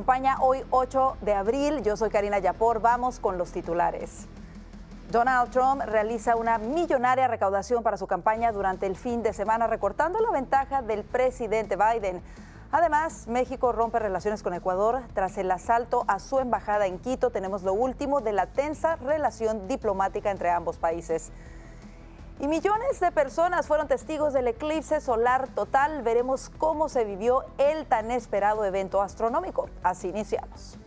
campaña hoy 8 de abril. Yo soy Karina Yapor. Vamos con los titulares. Donald Trump realiza una millonaria recaudación para su campaña durante el fin de semana, recortando la ventaja del presidente Biden. Además, México rompe relaciones con Ecuador tras el asalto a su embajada en Quito. Tenemos lo último de la tensa relación diplomática entre ambos países. Y millones de personas fueron testigos del eclipse solar total. Veremos cómo se vivió el tan esperado evento astronómico. Así iniciamos.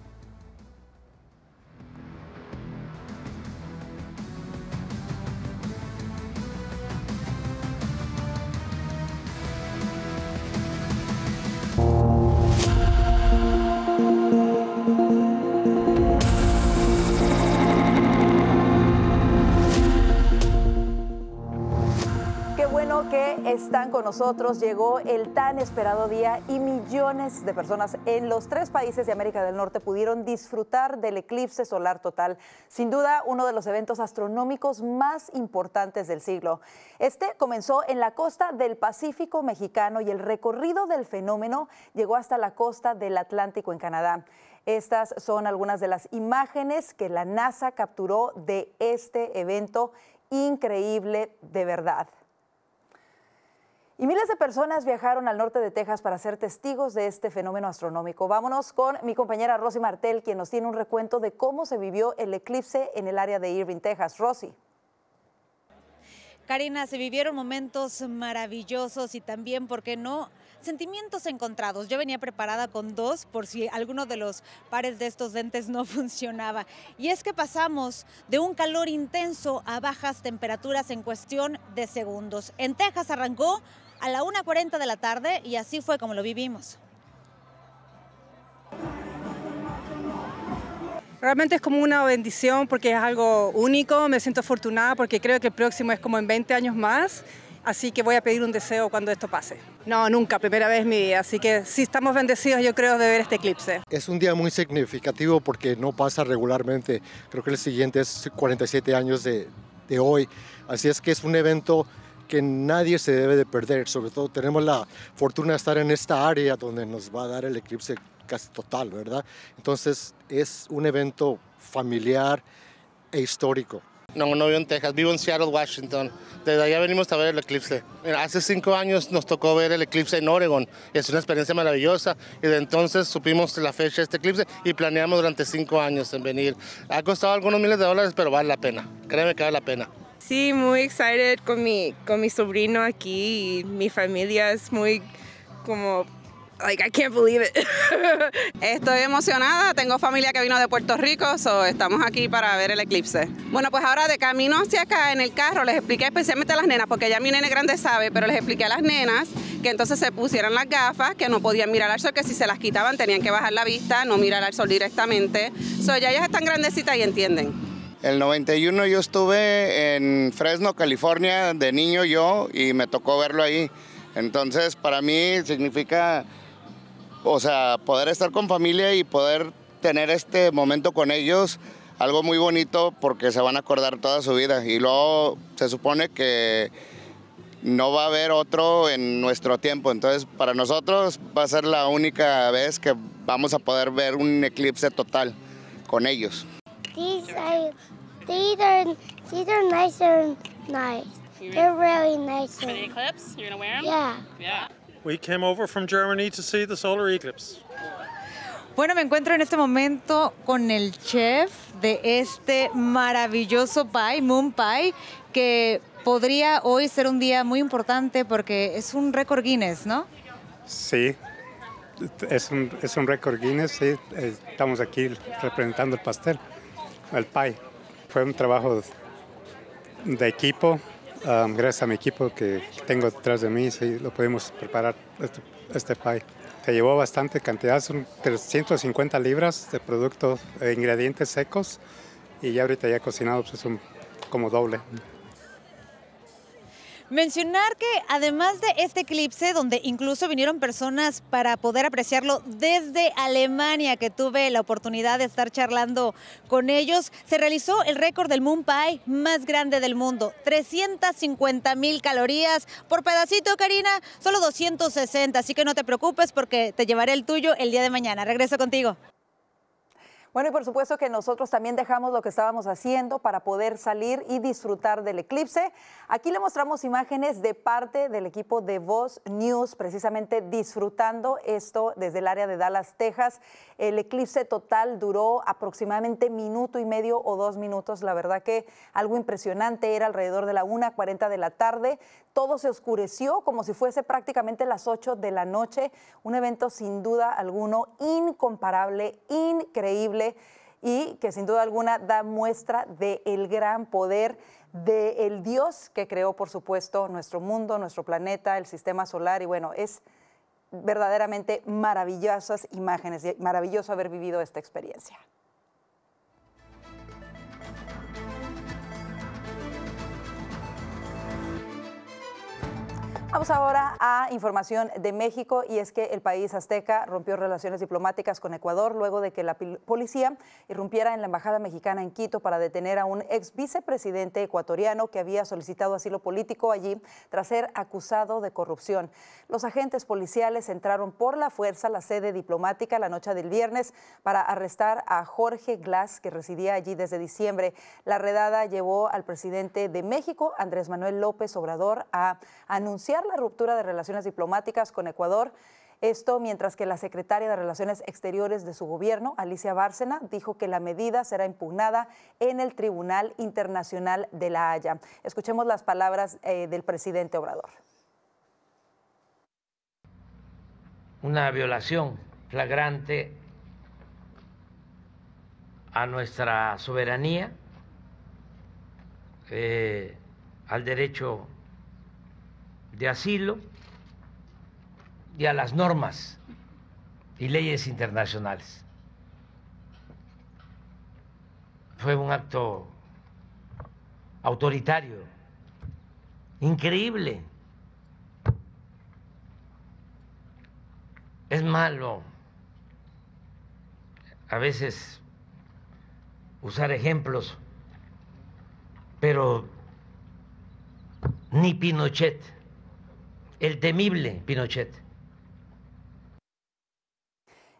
están con nosotros. Llegó el tan esperado día y millones de personas en los tres países de América del Norte pudieron disfrutar del eclipse solar total. Sin duda, uno de los eventos astronómicos más importantes del siglo. Este comenzó en la costa del Pacífico mexicano y el recorrido del fenómeno llegó hasta la costa del Atlántico en Canadá. Estas son algunas de las imágenes que la NASA capturó de este evento increíble de verdad. Y miles de personas viajaron al norte de Texas para ser testigos de este fenómeno astronómico. Vámonos con mi compañera Rosy Martel, quien nos tiene un recuento de cómo se vivió el eclipse en el área de Irving, Texas. Rosy. Karina, se vivieron momentos maravillosos y también, ¿por qué no?, Sentimientos encontrados. Yo venía preparada con dos por si alguno de los pares de estos dentes no funcionaba. Y es que pasamos de un calor intenso a bajas temperaturas en cuestión de segundos. En Texas arrancó a la 1.40 de la tarde y así fue como lo vivimos. Realmente es como una bendición porque es algo único, me siento afortunada porque creo que el próximo es como en 20 años más Así que voy a pedir un deseo cuando esto pase. No, nunca, primera vez en mi vida. Así que sí estamos bendecidos, yo creo, de ver este eclipse. Es un día muy significativo porque no pasa regularmente. Creo que el siguiente es 47 años de, de hoy. Así es que es un evento que nadie se debe de perder. Sobre todo tenemos la fortuna de estar en esta área donde nos va a dar el eclipse casi total, ¿verdad? Entonces es un evento familiar e histórico. No, no vivo en Texas, vivo en Seattle, Washington. Desde allá venimos a ver el eclipse. Hace cinco años nos tocó ver el eclipse en Oregon. Es una experiencia maravillosa y de entonces supimos la fecha de este eclipse y planeamos durante cinco años en venir. Ha costado algunos miles de dólares, pero vale la pena. Créeme que vale la pena. Sí, muy excited con mi, con mi sobrino aquí y mi familia es muy como Like, I can't believe it. Estoy emocionada, tengo familia que vino de Puerto Rico, so estamos aquí para ver el eclipse. Bueno, pues ahora de camino hacia acá en el carro les expliqué especialmente a las nenas, porque ya mi nene grande sabe, pero les expliqué a las nenas que entonces se pusieran las gafas, que no podían mirar al sol, que si se las quitaban tenían que bajar la vista, no mirar al sol directamente. So ya ellas están grandecitas y entienden. El 91 yo estuve en Fresno, California, de niño yo, y me tocó verlo ahí. Entonces, para mí significa o sea, poder estar con familia y poder tener este momento con ellos, algo muy bonito porque se van a acordar toda su vida. Y luego se supone que no va a haber otro en nuestro tiempo. Entonces, para nosotros va a ser la única vez que vamos a poder ver un eclipse total con ellos. These are, these are, nice and nice. They're really nice. eclipse? You're gonna wear em? Yeah. Yeah. We came over from Germany to see the solar Bueno, me encuentro en este momento con el chef de este maravilloso pie, Moon Pie, que podría hoy ser un día muy importante porque es un récord Guinness, ¿no? Sí, es un, es un récord Guinness, sí. Estamos aquí representando el pastel, el pie. Fue un trabajo de equipo, gracias a mi equipo que tengo detrás de mí, sí, lo pudimos preparar este, este pie. Se llevó bastante cantidad, son 350 libras de productos, e ingredientes secos y ya ahorita ya cocinado, pues es como doble. Mencionar que además de este eclipse, donde incluso vinieron personas para poder apreciarlo desde Alemania, que tuve la oportunidad de estar charlando con ellos, se realizó el récord del Moon Pie más grande del mundo, 350 mil calorías por pedacito, Karina, solo 260, así que no te preocupes porque te llevaré el tuyo el día de mañana. Regreso contigo. Bueno, y por supuesto que nosotros también dejamos lo que estábamos haciendo para poder salir y disfrutar del eclipse. Aquí le mostramos imágenes de parte del equipo de Voz News, precisamente disfrutando esto desde el área de Dallas, Texas. El eclipse total duró aproximadamente minuto y medio o dos minutos. La verdad que algo impresionante era alrededor de la 1.40 de la tarde. Todo se oscureció como si fuese prácticamente las 8 de la noche. Un evento sin duda alguno incomparable, increíble y que sin duda alguna da muestra del gran poder del Dios que creó, por supuesto, nuestro mundo, nuestro planeta, el sistema solar y bueno, es verdaderamente maravillosas imágenes, y maravilloso haber vivido esta experiencia. Vamos ahora a información de México y es que el país azteca rompió relaciones diplomáticas con Ecuador luego de que la policía irrumpiera en la embajada mexicana en Quito para detener a un ex vicepresidente ecuatoriano que había solicitado asilo político allí tras ser acusado de corrupción. Los agentes policiales entraron por la fuerza a la sede diplomática la noche del viernes para arrestar a Jorge Glass que residía allí desde diciembre. La redada llevó al presidente de México, Andrés Manuel López Obrador, a anunciar la ruptura de relaciones diplomáticas con Ecuador. Esto mientras que la secretaria de Relaciones Exteriores de su gobierno, Alicia Bárcena, dijo que la medida será impugnada en el Tribunal Internacional de La Haya. Escuchemos las palabras eh, del presidente Obrador. Una violación flagrante a nuestra soberanía, eh, al derecho de asilo y a las normas y leyes internacionales. Fue un acto autoritario, increíble. Es malo a veces usar ejemplos, pero ni Pinochet el temible Pinochet.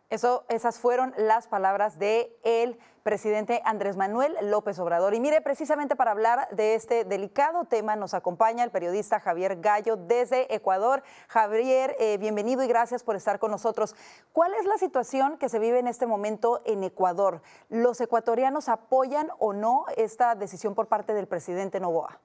Eso, esas fueron las palabras de el presidente Andrés Manuel López Obrador. Y mire, precisamente para hablar de este delicado tema nos acompaña el periodista Javier Gallo desde Ecuador. Javier, eh, bienvenido y gracias por estar con nosotros. ¿Cuál es la situación que se vive en este momento en Ecuador? ¿Los ecuatorianos apoyan o no esta decisión por parte del presidente Novoa?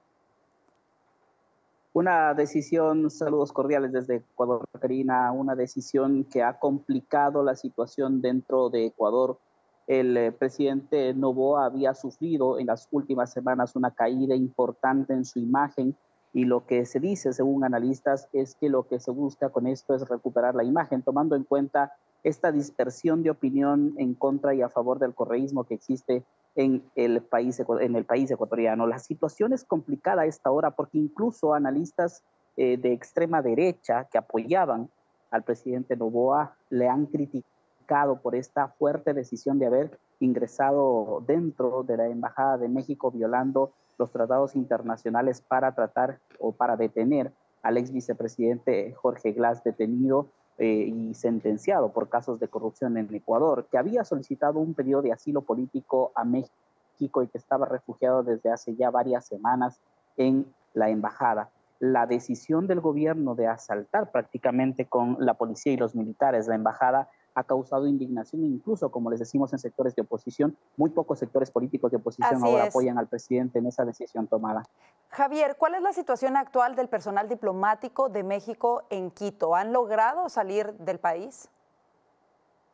Una decisión, saludos cordiales desde Ecuador, Karina, una decisión que ha complicado la situación dentro de Ecuador. El eh, presidente Novoa había sufrido en las últimas semanas una caída importante en su imagen y lo que se dice, según analistas, es que lo que se busca con esto es recuperar la imagen, tomando en cuenta esta dispersión de opinión en contra y a favor del correísmo que existe en el país, en el país ecuatoriano. La situación es complicada a esta hora porque incluso analistas eh, de extrema derecha que apoyaban al presidente Novoa le han criticado por esta fuerte decisión de haber ingresado dentro de la Embajada de México violando los tratados internacionales para tratar o para detener al ex vicepresidente Jorge Glass detenido eh, y sentenciado por casos de corrupción en Ecuador, que había solicitado un pedido de asilo político a México y que estaba refugiado desde hace ya varias semanas en la embajada. La decisión del gobierno de asaltar prácticamente con la policía y los militares la embajada ha causado indignación, incluso como les decimos en sectores de oposición, muy pocos sectores políticos de oposición ahora apoyan al presidente en esa decisión tomada. Javier, ¿cuál es la situación actual del personal diplomático de México en Quito? ¿Han logrado salir del país?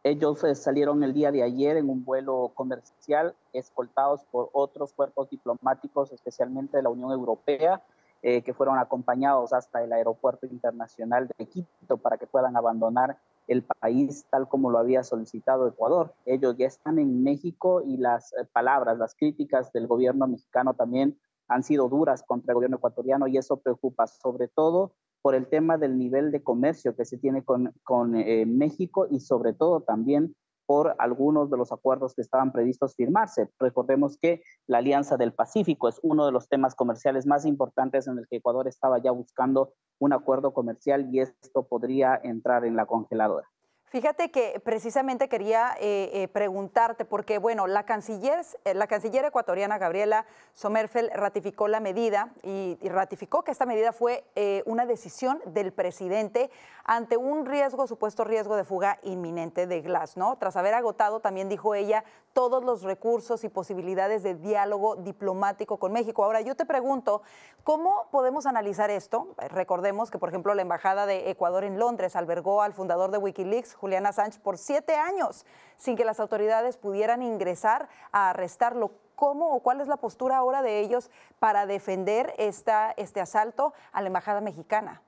Ellos eh, salieron el día de ayer en un vuelo comercial, escoltados por otros cuerpos diplomáticos, especialmente de la Unión Europea, eh, que fueron acompañados hasta el Aeropuerto Internacional de Quito para que puedan abandonar el país tal como lo había solicitado Ecuador. Ellos ya están en México y las eh, palabras, las críticas del gobierno mexicano también han sido duras contra el gobierno ecuatoriano y eso preocupa sobre todo por el tema del nivel de comercio que se tiene con, eh, México y sobre todo también por algunos de los acuerdos que estaban previstos firmarse. Recordemos que la Alianza del Pacífico es uno de los temas comerciales más importantes en el que Ecuador estaba ya buscando un acuerdo comercial y esto podría entrar en la congeladora. Fíjate que precisamente quería eh, eh, preguntarte, porque bueno, la canciller, eh, la canciller ecuatoriana Gabriela Sommerfeld ratificó la medida y, ratificó que esta medida fue una decisión del presidente ante un riesgo, supuesto riesgo de fuga inminente de Glass, ¿no? Tras haber agotado, también dijo ella, todos los recursos y posibilidades de diálogo diplomático con México. Ahora, yo te pregunto, ¿cómo podemos analizar esto? Recordemos que, por ejemplo, la Embajada de Ecuador en Londres albergó al fundador de Wikileaks, Juliana Sánchez por siete años sin que las autoridades pudieran ingresar a arrestarlo. ¿Cómo o cuál es la postura ahora de ellos para defender esta, este asalto a la Embajada Mexicana?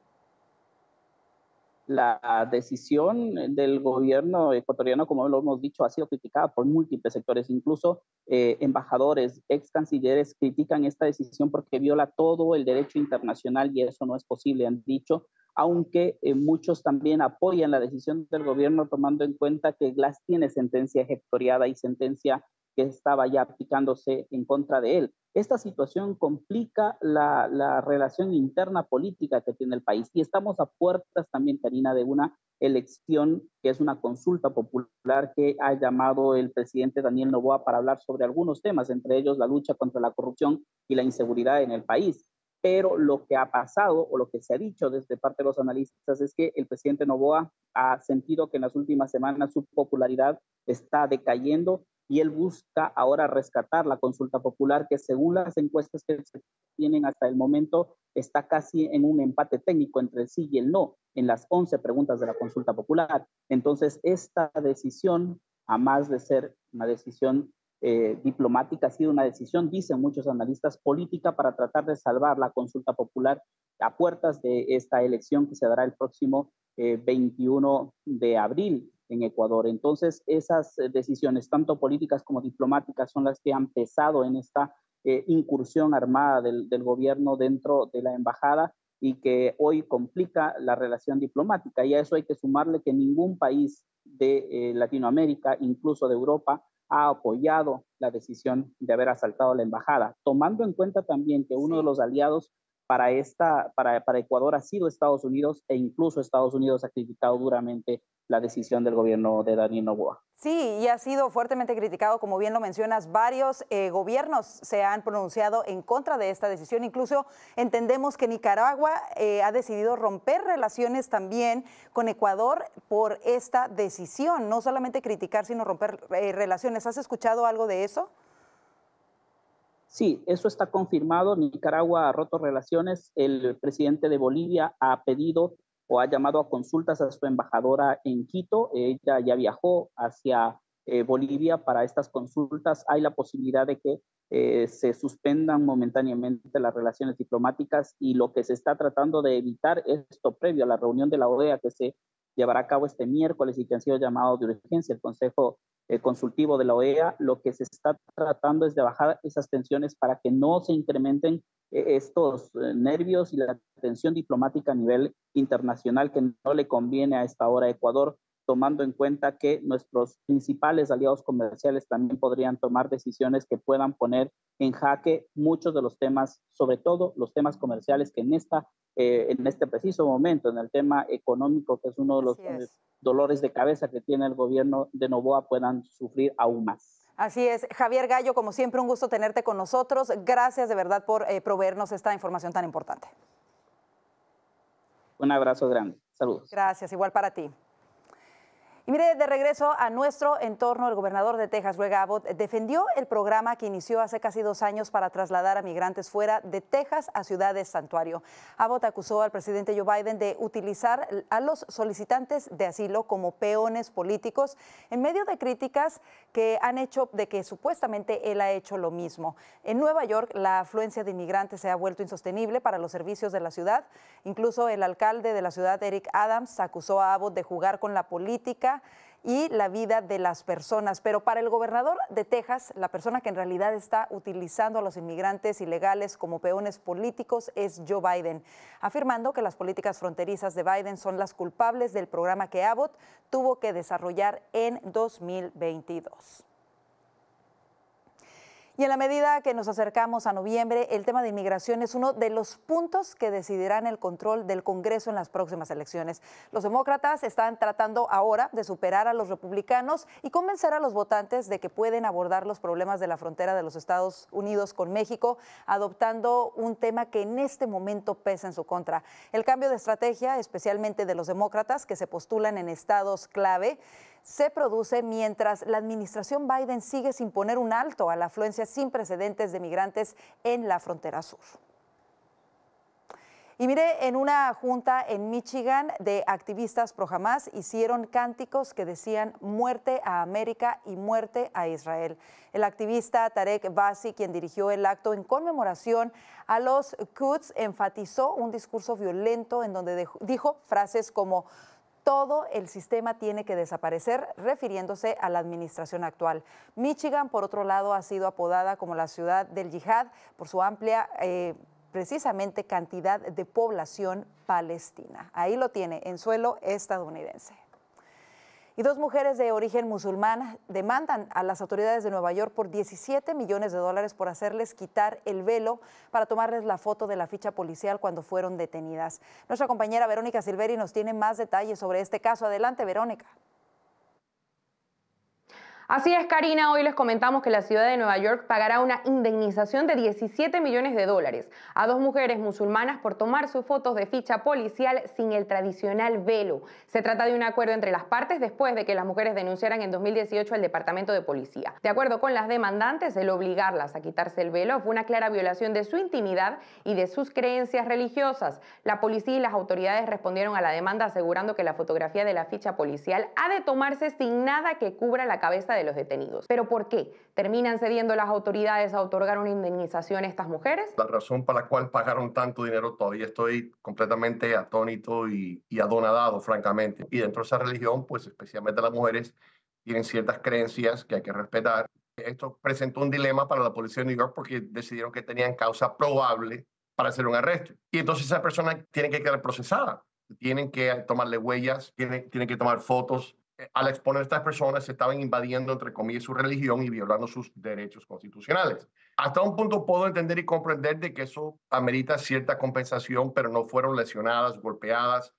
la decisión del gobierno ecuatoriano, como lo hemos dicho, ha sido criticada por múltiples sectores, incluso eh, embajadores, ex cancilleres critican esta decisión porque viola todo el derecho internacional y eso no es posible, han dicho aunque eh, muchos también apoyan la decisión del gobierno tomando en cuenta que Glass tiene sentencia ejecutoriada y sentencia que estaba ya aplicándose en contra de él. Esta situación complica la, la, relación interna política que tiene el país y estamos a puertas también, Karina, de una elección que es una consulta popular que ha llamado el presidente Daniel Novoa para hablar sobre algunos temas, entre ellos la lucha contra la corrupción y la inseguridad en el país pero lo que ha pasado o lo que se ha dicho desde parte de los analistas es que el presidente Novoa ha sentido que en las últimas semanas su popularidad está decayendo y él busca ahora rescatar la consulta popular que según las encuestas que se tienen hasta el momento está casi en un empate técnico entre el sí y el no en las 11 preguntas de la consulta popular. Entonces, esta decisión, a más de ser una decisión eh, diplomática ha sido una decisión, dicen muchos analistas, política para tratar de salvar la consulta popular a puertas de esta elección que se dará el próximo 21 eh, de abril en Ecuador. Entonces, esas eh, decisiones, tanto políticas como diplomáticas, son las que han pesado en esta incursión armada del, gobierno dentro de la embajada y que hoy complica la relación diplomática. Y a eso hay que sumarle que ningún país de Latinoamérica, incluso de Europa, ha apoyado la decisión de haber asaltado la embajada, tomando en cuenta también que uno de los aliados para, esta, para, para Ecuador ha sido Estados Unidos e incluso Estados Unidos ha criticado duramente la decisión del gobierno de Daniel Novoa. Sí, y ha sido fuertemente criticado, como bien lo mencionas, varios eh, gobiernos se han pronunciado en contra de esta decisión. Incluso entendemos que Nicaragua eh, ha decidido romper relaciones también con Ecuador por esta decisión, no solamente criticar, sino romper eh, relaciones. ¿Has escuchado algo de eso? Sí, eso está confirmado. Nicaragua ha roto relaciones. El presidente de Bolivia ha pedido o ha llamado a consultas a su embajadora en Quito. Ella ya viajó hacia eh, Bolivia para estas consultas. Hay la posibilidad de que eh, se suspendan momentáneamente las relaciones diplomáticas y lo que se está tratando de evitar esto previo a la reunión de la OEA que se llevará a cabo este miércoles y que han sido llamados de urgencia. El Consejo eh, Consultivo de la OEA lo que se está tratando es de bajar esas tensiones para que no se incrementen eh, estos eh, nervios y la tensión diplomática a nivel internacional que no le conviene a esta hora a Ecuador tomando en cuenta que nuestros principales aliados comerciales también podrían tomar decisiones que puedan poner en jaque muchos de los temas, sobre todo los temas comerciales que en, esta, eh, en este preciso momento, en el tema económico, que es uno de los dolores de cabeza que tiene el gobierno de Novoa, puedan sufrir aún más. Así es. Javier Gallo, como siempre, un gusto tenerte con nosotros. Gracias de verdad por eh, proveernos esta información tan importante. Un abrazo grande. Saludos. Gracias, igual para ti. Y mire, de regreso a nuestro entorno, el gobernador de Texas, Greg Abbott, defendió el programa que inició hace casi dos años para trasladar a migrantes fuera de Texas a ciudades santuario. Abbott acusó al presidente Joe Biden de utilizar a los solicitantes de asilo como peones políticos en medio de críticas que han hecho de que supuestamente él ha hecho lo mismo. En Nueva York, la afluencia de inmigrantes se ha vuelto insostenible para los servicios de la ciudad. Incluso el alcalde de la ciudad, Eric Adams, acusó a Abbott de jugar con la política y la vida de las personas. Pero para el gobernador de Texas, la persona que en realidad está utilizando a los inmigrantes ilegales como peones políticos es Joe Biden, afirmando que las políticas fronterizas de Biden son las culpables del programa que Abbott tuvo que desarrollar en 2022. Y en la medida que nos acercamos a noviembre, el tema de inmigración es uno de los puntos que decidirán el control del Congreso en las próximas elecciones. Los demócratas están tratando ahora de superar a los republicanos y convencer a los votantes de que pueden abordar los problemas de la frontera de los Estados Unidos con México, adoptando un tema que en este momento pesa en su contra. El cambio de estrategia, especialmente de los demócratas que se postulan en estados clave, se produce mientras la administración Biden sigue sin poner un alto a la afluencia sin precedentes de migrantes en la frontera sur. Y mire, en una junta en Michigan de activistas pro Hamas hicieron cánticos que decían muerte a América y muerte a Israel. El activista Tarek Basi, quien dirigió el acto en conmemoración a los Quds, enfatizó un discurso violento en donde dijo frases como todo el sistema tiene que desaparecer, refiriéndose a la administración actual. Michigan, por otro lado, ha sido apodada como la ciudad del yihad por su amplia... Eh, precisamente cantidad de población palestina. Ahí lo tiene en suelo estadounidense. Y dos mujeres de origen musulmán demandan a las autoridades de Nueva York por 17 millones de dólares por hacerles quitar el velo para tomarles la foto de la ficha policial cuando fueron detenidas. Nuestra compañera Verónica Silveri nos tiene más detalles sobre este caso. Adelante, Verónica. Así es, Karina, hoy les comentamos que la ciudad de Nueva York pagará una indemnización de 17 millones de dólares a dos mujeres musulmanas por tomar sus fotos de ficha policial sin el tradicional velo. Se trata de un acuerdo entre las partes después de que las mujeres denunciaran en 2018 al Departamento de Policía. De acuerdo con las demandantes, el obligarlas a quitarse el velo fue una clara violación de su intimidad y de sus creencias religiosas. La policía y las autoridades respondieron a la demanda asegurando que la fotografía de la ficha policial ha de tomarse sin nada que cubra la cabeza de los detenidos. ¿Pero por qué? ¿Terminan cediendo las autoridades a otorgar una indemnización a estas mujeres? La razón para la cual pagaron tanto dinero todavía estoy completamente atónito y, adonadado, francamente. Y dentro de esa religión, pues especialmente las mujeres tienen ciertas creencias que hay que respetar. Esto presentó un dilema para la policía de New York porque decidieron que tenían causa probable para hacer un arresto. Y entonces esa persona tiene que quedar procesada. Tienen que tomarle huellas, tienen, tienen que tomar fotos, eh, al exponer a estas personas se estaban invadiendo, entre comillas, su religión y violando sus derechos constitucionales. Hasta un punto puedo entender y comprender de que eso amerita cierta compensación, pero no fueron lesionadas, golpeadas.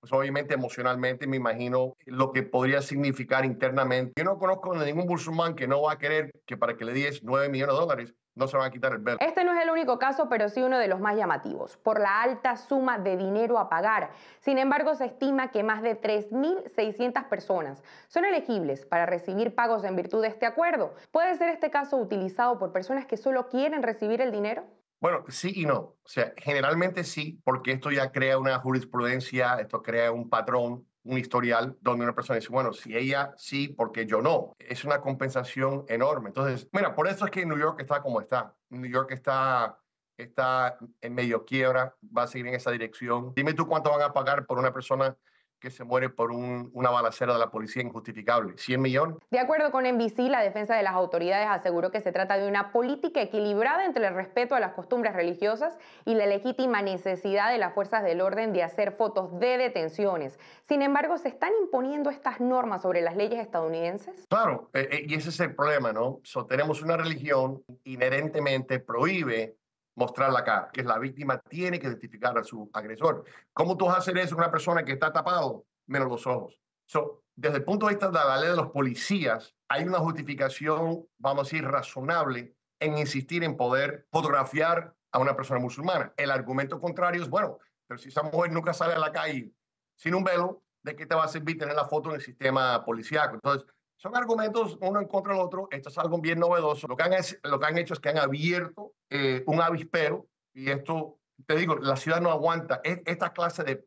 Pues obviamente emocionalmente me imagino lo que podría significar internamente. Yo no conozco a ningún musulmán que no va a querer que para que le des nueve millones de dólares, no se van a quitar el verbo. Este no es el único caso, pero sí uno de los más llamativos, por la alta suma de dinero a pagar. Sin embargo, se estima que más de 3.600 personas son elegibles para recibir pagos en virtud de este acuerdo. ¿Puede ser este caso utilizado por personas que solo quieren recibir el dinero? Bueno, sí y no. O sea, generalmente sí, porque esto ya crea una jurisprudencia, esto crea un patrón un historial donde una persona dice, bueno, si ella sí, porque yo no. Es una compensación enorme. Entonces, mira, por eso es que New York está como está. New York está, está en medio quiebra, va a seguir en esa dirección. Dime tú cuánto van a pagar por una persona que se muere por una balacera de la policía injustificable. 100 millones. De acuerdo con NBC, la defensa de las autoridades aseguró que se trata de una política equilibrada entre el respeto a las costumbres religiosas y la legítima necesidad de las fuerzas del orden de hacer fotos de detenciones. Sin embargo, ¿se están imponiendo estas normas sobre las leyes estadounidenses? Claro, eh, eh, y ese es el problema, ¿no? So, tenemos una religión inherentemente prohíbe mostrar la cara, que es la víctima tiene que identificar a su agresor. ¿Cómo tú vas a hacer eso con una persona que está tapado menos los ojos? So, desde el punto de vista de la ley de los policías, hay una justificación, vamos a decir, razonable en insistir en poder fotografiar a una persona musulmana. El argumento contrario es, bueno, pero si esa mujer nunca sale a la calle sin un velo, ¿de qué te va a servir tener la foto en el sistema policíaco? Entonces, son argumentos uno en contra del otro. Esto es algo bien novedoso. Lo que han, lo que han hecho es que han abierto eh, un avispero y esto, te digo, la ciudad no aguanta. esta clase de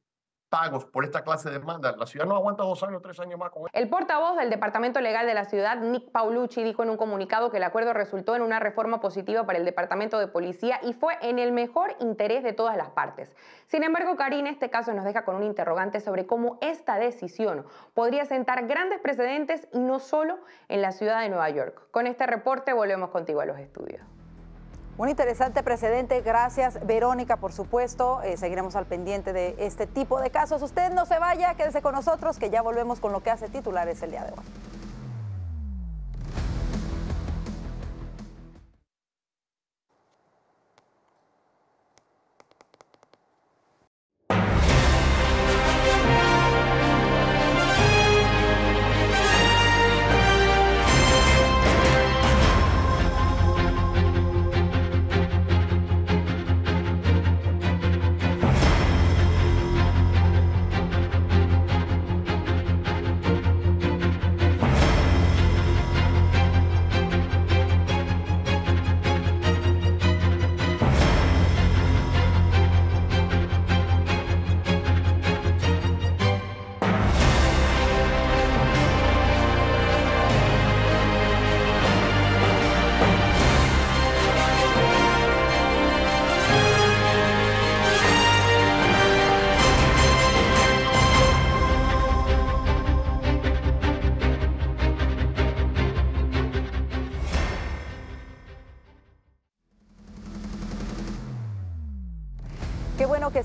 pagos por esta clase de demanda. La ciudad no aguanta dos años, tres años más con El portavoz del Departamento Legal de la ciudad, Nick Paulucci, dijo en un comunicado que el acuerdo resultó en una reforma positiva para el Departamento de Policía y fue en el mejor interés de todas las partes. Sin embargo, Karina, este caso nos deja con un interrogante sobre cómo esta decisión podría sentar grandes precedentes y no solo en la ciudad de Nueva York. Con este reporte volvemos contigo a los estudios. Un interesante precedente. Gracias, Verónica, por supuesto. Eh, seguiremos al pendiente de este tipo de casos. Usted no se vaya, quédese con nosotros, que ya volvemos con lo que hace titulares el día de hoy.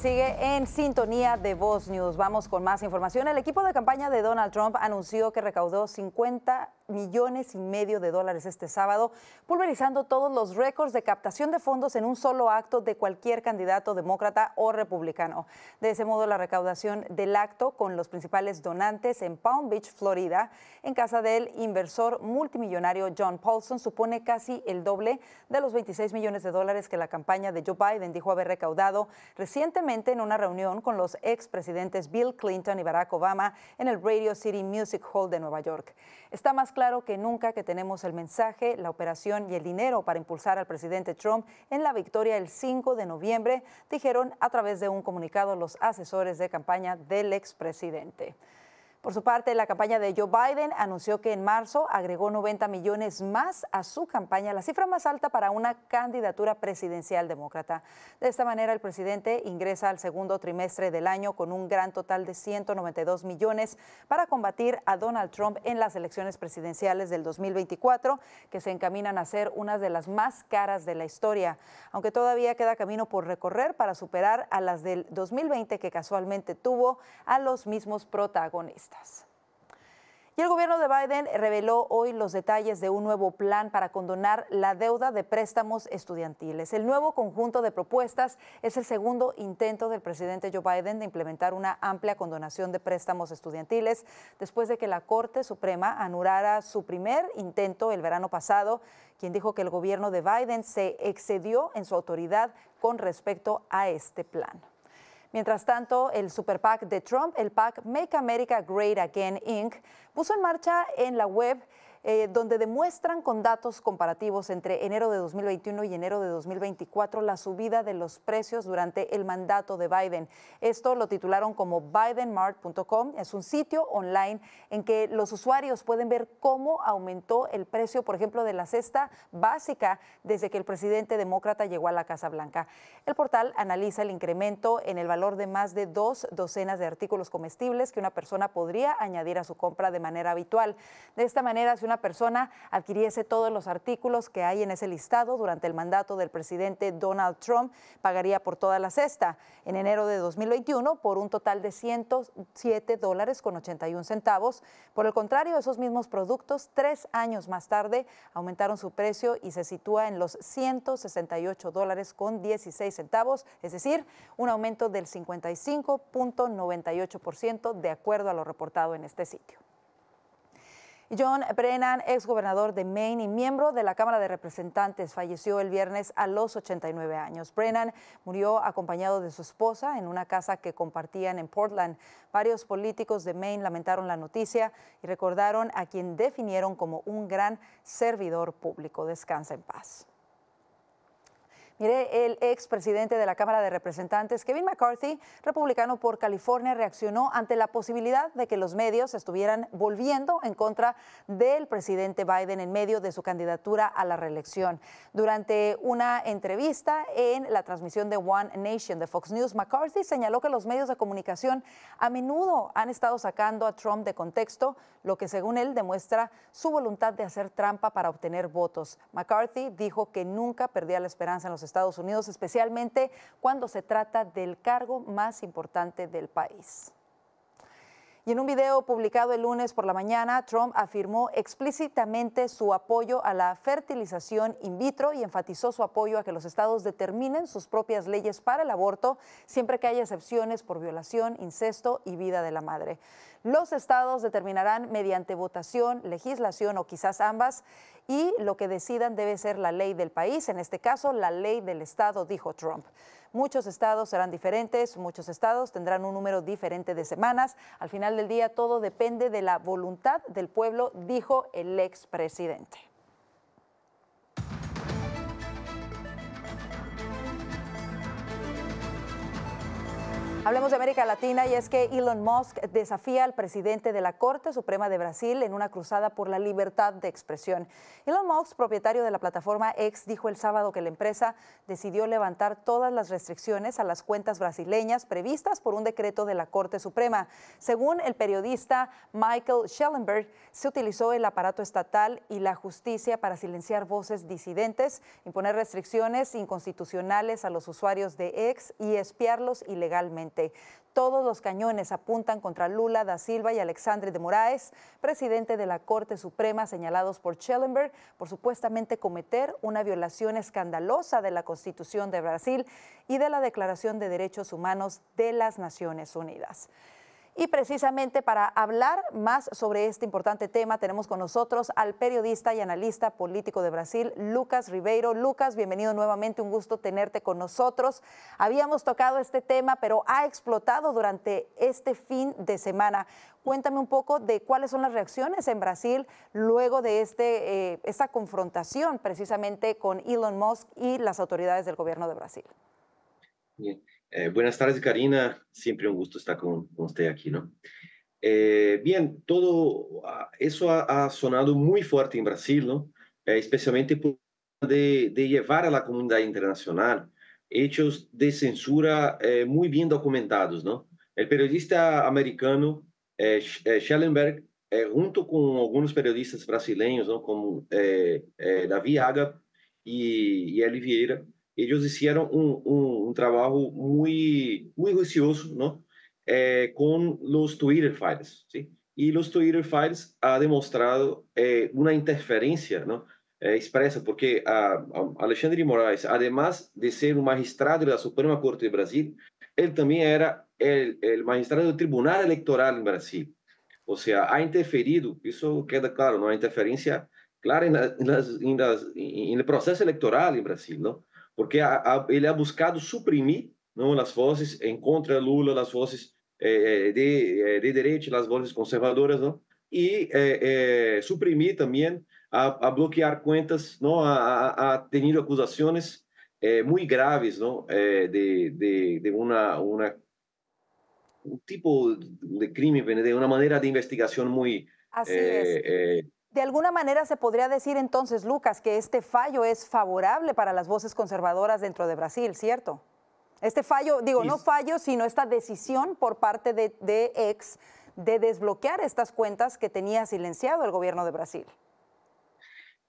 sigue en sintonía de Voz News. Vamos con más información. El equipo de campaña de Donald Trump anunció que recaudó 50 millones y medio de dólares este sábado, pulverizando todos los récords de captación de fondos en un solo acto de cualquier candidato demócrata o republicano. De ese modo, la recaudación del acto con los principales donantes en Palm Beach, Florida, en casa del inversor multimillonario John Paulson, supone casi el doble de los 26 millones de dólares que la campaña de Joe Biden dijo haber recaudado recientemente en una reunión con los expresidentes Bill Clinton y Barack Obama en el Radio City Music Hall de Nueva York. Está más claro que nunca que tenemos el mensaje, la operación y el dinero para impulsar al presidente Trump en la victoria el 5 de noviembre, dijeron a través de un comunicado los asesores de campaña del expresidente. Por su parte, la campaña de Joe Biden anunció que en marzo agregó 90 millones más a su campaña, la cifra más alta para una candidatura presidencial demócrata. De esta manera, el presidente ingresa al segundo trimestre del año con un gran total de 192 millones para combatir a Donald Trump en las elecciones presidenciales del 2024, que se encaminan a ser unas de las más caras de la historia, aunque todavía queda camino por recorrer para superar a las del 2020 que casualmente tuvo a los mismos protagonistas. Y el gobierno de Biden reveló hoy los detalles de un nuevo plan para condonar la deuda de préstamos estudiantiles. El nuevo conjunto de propuestas es el segundo intento del presidente Joe Biden de implementar una amplia condonación de préstamos estudiantiles después de que la Corte Suprema anulara su primer intento el verano pasado, quien dijo que el gobierno de Biden se excedió en su autoridad con respecto a este plan. Mientras tanto, el super PAC de Trump, el PAC Make America Great Again Inc., puso en marcha en la web eh, donde demuestran con datos comparativos entre enero de 2021 y enero de 2024 la subida de los precios durante el mandato de Biden. Esto lo titularon como bidenmart.com. Es un sitio online en que los usuarios pueden ver cómo aumentó el precio, por ejemplo, de la cesta básica desde que el presidente demócrata llegó a la Casa Blanca. El portal analiza el incremento en el valor de más de dos docenas de artículos comestibles que una persona podría añadir a su compra de manera habitual. De esta manera, si una persona adquiriese todos los artículos que hay en ese listado durante el mandato del presidente Donald Trump, pagaría por toda la cesta en enero de 2021 por un total de 107 dólares con 81 centavos. Por el contrario, esos mismos productos, tres años más tarde, aumentaron su precio y se sitúa en los 168 dólares con 16 centavos, es decir, un aumento del 55.98% de acuerdo a lo reportado en este sitio. John Brennan, exgobernador de Maine y miembro de la Cámara de Representantes, falleció el viernes a los 89 años. Brennan murió acompañado de su esposa en una casa que compartían en Portland. Varios políticos de Maine lamentaron la noticia y recordaron a quien definieron como un gran servidor público. Descansa en paz. Mire, el presidente de la Cámara de Representantes, Kevin McCarthy, republicano por California, reaccionó ante la posibilidad de que los medios estuvieran volviendo en contra del presidente Biden en medio de su candidatura a la reelección. Durante una entrevista en la transmisión de One Nation de Fox News, McCarthy señaló que los medios de comunicación a menudo han estado sacando a Trump de contexto, lo que según él demuestra su voluntad de hacer trampa para obtener votos. McCarthy dijo que nunca perdía la esperanza en los Estados Unidos, especialmente cuando se trata del cargo más importante del país. Y en un video publicado el lunes por la mañana, Trump afirmó explícitamente su apoyo a la fertilización in vitro y enfatizó su apoyo a que los estados determinen sus propias leyes para el aborto, siempre que haya excepciones por violación, incesto y vida de la madre. Los estados determinarán mediante votación, legislación o quizás ambas y lo que decidan debe ser la ley del país, en este caso la ley del estado, dijo Trump. Muchos estados serán diferentes, muchos estados tendrán un número diferente de semanas. Al final del día todo depende de la voluntad del pueblo, dijo el expresidente. Hablemos de América Latina y es que Elon Musk desafía al presidente de la Corte Suprema de Brasil en una cruzada por la libertad de expresión. Elon Musk, propietario de la plataforma X, dijo el sábado que la empresa decidió levantar todas las restricciones a las cuentas brasileñas previstas por un decreto de la Corte Suprema. Según el periodista Michael Schellenberg, se utilizó el aparato estatal y la justicia para silenciar voces disidentes, imponer restricciones inconstitucionales a los usuarios de X y espiarlos ilegalmente. Todos los cañones apuntan contra Lula da Silva y Alexandre de Moraes, presidente de la Corte Suprema, señalados por Schellenberg por supuestamente cometer una violación escandalosa de la Constitución de Brasil y de la Declaración de Derechos Humanos de las Naciones Unidas. Y precisamente para hablar más sobre este importante tema, tenemos con nosotros al periodista y analista político de Brasil, Lucas Ribeiro. Lucas, bienvenido nuevamente, un gusto tenerte con nosotros. Habíamos tocado este tema, pero ha explotado durante este fin de semana. Cuéntame un poco de cuáles son las reacciones en Brasil luego de este, eh, esta confrontación precisamente con Elon Musk y las autoridades del gobierno de Brasil. Bien. Eh, buenas tardes, Karina. Siempre un gusto estar con, con usted aquí, ¿no? Eh, bien, todo ah, eso ha, ha, sonado muy fuerte en Brasil, ¿no? Eh, especialmente por de, de, llevar a la comunidad internacional hechos de censura eh, muy bien documentados, ¿no? El periodista americano eh, eh, Schellenberg, junto con algunos periodistas brasileños, ¿no? Como Davi Haga y, y Eli Vieira, Ellos hicieron un trabajo muy muy juicioso, ¿no? Eh, los Twitter files, ¿sí? Y los Twitter files ha demostrado eh, una interferencia ¿no? Eh, expresa, porque ah, ah, Alexandre de Moraes, además de ser un magistrado la Suprema Corte de Brasil, él también era el magistrado del Tribunal Electoral en Brasil. O sea, ha interferido, eso queda claro, una interferencia interferencia, clara en las, proceso las, en Brasil, ¿no? porque a, a, ele é buscado suprimir não as vozes em contra Lula, as vozes eh, eh de, eh, de direita, as vozes conservadoras, não? e eh, eh, suprimir também a, a, bloquear contas, não a, a, a ter acusações eh, muito graves, não de, de, de uma, uma um tipo de crime, de uma maneira de investigação muito Así assim es. Eh, eh, De alguna manera se podría decir entonces, Lucas, que este fallo es favorable para las voces conservadoras dentro de Brasil, ¿cierto? Este fallo, digo, no fallo, sino esta decisión por parte de, ex de desbloquear estas cuentas que tenía silenciado el gobierno de Brasil.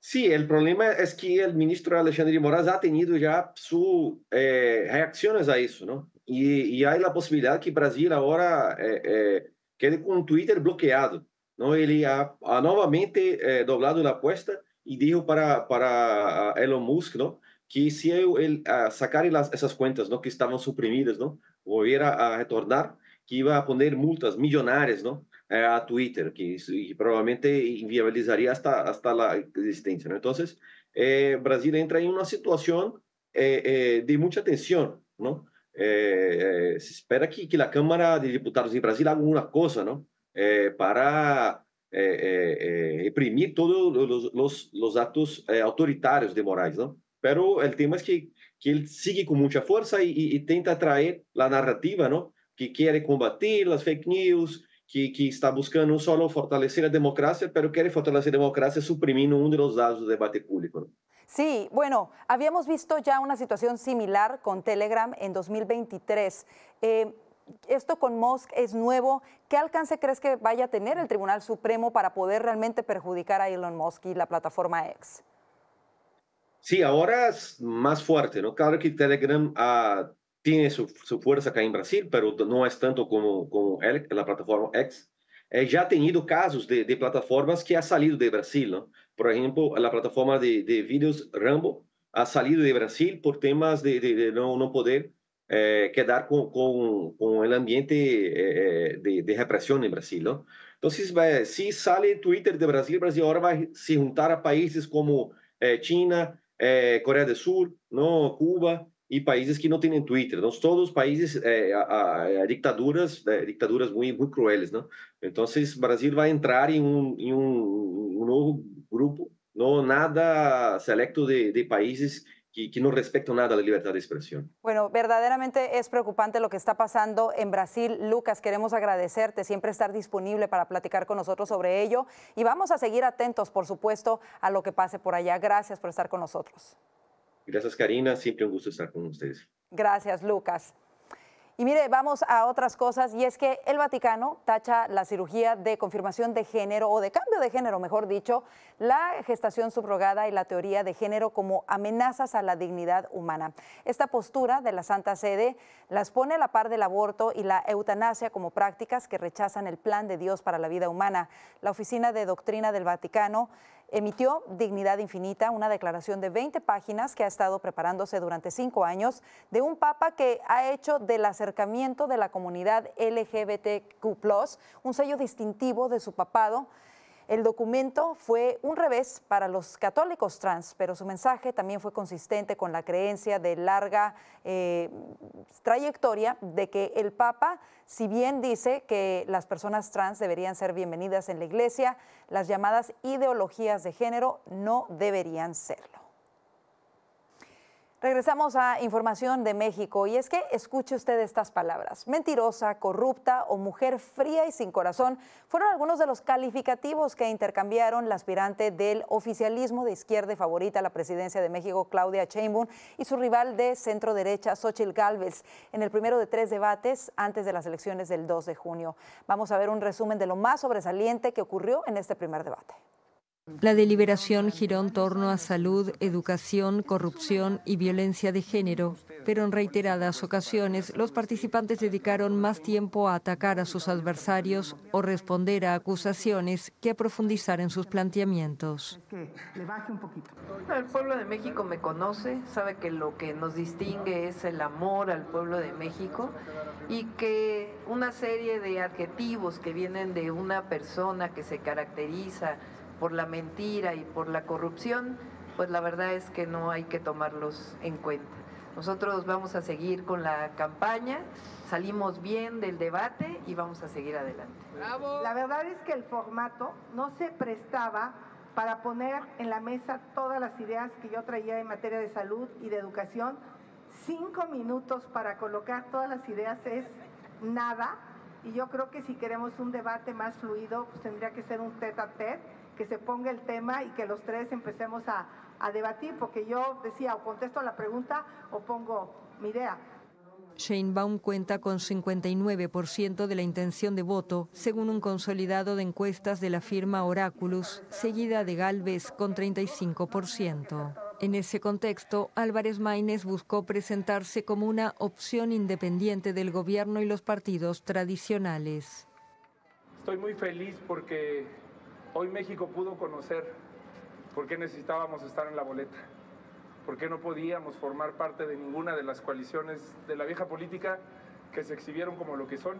Sí, el problema es que el ministro Alexandre de Moraes ha tenido ya sus eh, reacciones a eso, ¿no? Y, hay la posibilidad que Brasil ahora eh, eh, quede con Twitter bloqueado. ¿no? Él ha, ha nuevamente eh, doblado la apuesta y dijo para, para ah, Elon Musk, ¿no? Que si él, ah, sacara las, esas cuentas, ¿no? Que estaban suprimidas, ¿no? Volviera a retornar, que iba a poner multas millonarias, ¿no? Eh, a Twitter, que, probablemente inviabilizaría hasta, hasta la existencia, ¿no? Entonces, eh, Brasil entra en una situación de mucha tensión, ¿no? se espera que, que la Cámara de Diputados de Brasil haga una cosa, ¿no? Eh, para eh, reprimir eh, eh, todos los, los actos autoritarios de Moraes, ¿no? Pero el tema es que, que él sigue con mucha fuerza y, intenta traer la narrativa, ¿no? Que quiere combatir las fake news, que, que, está buscando no solo fortalecer la democracia, pero quiere fortalecer la democracia suprimiendo uno de los datos del debate público. Sí, bueno, habíamos visto ya una situación similar con Telegram en 2023. Eh, esto con Musk es nuevo. ¿Qué alcance crees que vaya a tener el Tribunal Supremo para poder realmente perjudicar a Elon Musk y la plataforma X? Sí, ahora es más fuerte, ¿no? Claro que Telegram ah, tiene su, fuerza acá en Brasil, pero no es tanto como, la plataforma X. Eh, ya ha tenido casos de, plataformas que ha salido de Brasil, ¿no? Por ejemplo, la plataforma de, videos Rambo ha salido de Brasil por temas de, no, no poder eh, quedar con, con, con, el ambiente eh, de, de, represión en Brasil. ¿no? Entonces, eh, si sale Twitter de Brasil, Brasil ahora va a se juntar a países como China, Corea del Sur, ¿no? Cuba y países que no tienen Twitter. Entonces, todos países, a, a, dictaduras, dictaduras muy, muy crueles. ¿no? Entonces, Brasil va a entrar en un, en un, un nuevo grupo, no nada selecto de, de países que, que, no respeta nada la libertad de expresión. Bueno, verdaderamente es preocupante lo que está pasando en Brasil. Lucas, queremos agradecerte, siempre estar disponible para platicar con nosotros sobre ello y vamos a seguir atentos, por supuesto, a lo que pase por allá. Gracias por estar con nosotros. Gracias, Karina. Siempre un gusto estar con ustedes. Gracias, Lucas. Y mire, vamos a otras cosas, y es que el Vaticano tacha la cirugía de confirmación de género o de cambio de género, mejor dicho, la gestación subrogada y la teoría de género como amenazas a la dignidad humana. Esta postura de la Santa Sede las pone a la par del aborto y la eutanasia como prácticas que rechazan el plan de Dios para la vida humana. La Oficina de Doctrina del Vaticano emitió Dignidad Infinita, una declaración de 20 páginas que ha estado preparándose durante cinco años de un papa que ha hecho del acercamiento de la comunidad LGBTQ, un sello distintivo de su papado. El documento fue un revés para los católicos trans, pero su mensaje también fue consistente con la creencia de larga eh, trayectoria de que el Papa, si bien dice que las personas trans deberían ser bienvenidas en la Iglesia, las llamadas ideologías de género no deberían serlo. Regresamos a información de México y es que escuche usted estas palabras. Mentirosa, corrupta o mujer fría y sin corazón fueron algunos de los calificativos que intercambiaron la aspirante del oficialismo de izquierda y favorita a la presidencia de México, Claudia Sheinbaum, y su rival de centro derecha, Xochitl Gálvez, en el primero de tres debates antes de las elecciones del 2 de junio. Vamos a ver un resumen de lo más sobresaliente que ocurrió en este primer debate. La deliberación giró en torno a salud, educación, corrupción y violencia de género, pero en reiteradas ocasiones los participantes dedicaron más tiempo a atacar a sus adversarios o responder a acusaciones que a profundizar en sus planteamientos. El pueblo de México me conoce, sabe que lo que nos distingue es el amor al pueblo de México y que una serie de adjetivos que vienen de una persona que se caracteriza por la mentira y por la corrupción, pues la verdad es que no hay que tomarlos en cuenta. Nosotros vamos a seguir con la campaña, salimos bien del debate y vamos a seguir adelante. La verdad es que el formato no se prestaba para poner en la mesa todas las ideas que yo traía en materia de salud y de educación. Cinco minutos para colocar todas las ideas es nada. Y yo creo que si queremos un debate más fluido, pues tendría que ser un tete a tete que se ponga el tema y que los tres empecemos a, debatir, porque yo decía, o contesto la pregunta o pongo mi idea. Baum cuenta con 59% de la intención de voto, según un consolidado de encuestas de la firma Oráculos, seguida de Galvez con 35%. En ese contexto, Álvarez Maínez buscó presentarse como una opción independiente del gobierno y los partidos tradicionales. Estoy muy feliz porque Hoy México pudo conocer por qué necesitábamos estar en la boleta, por qué no podíamos formar parte de ninguna de las coaliciones de la vieja política que se exhibieron como lo que son,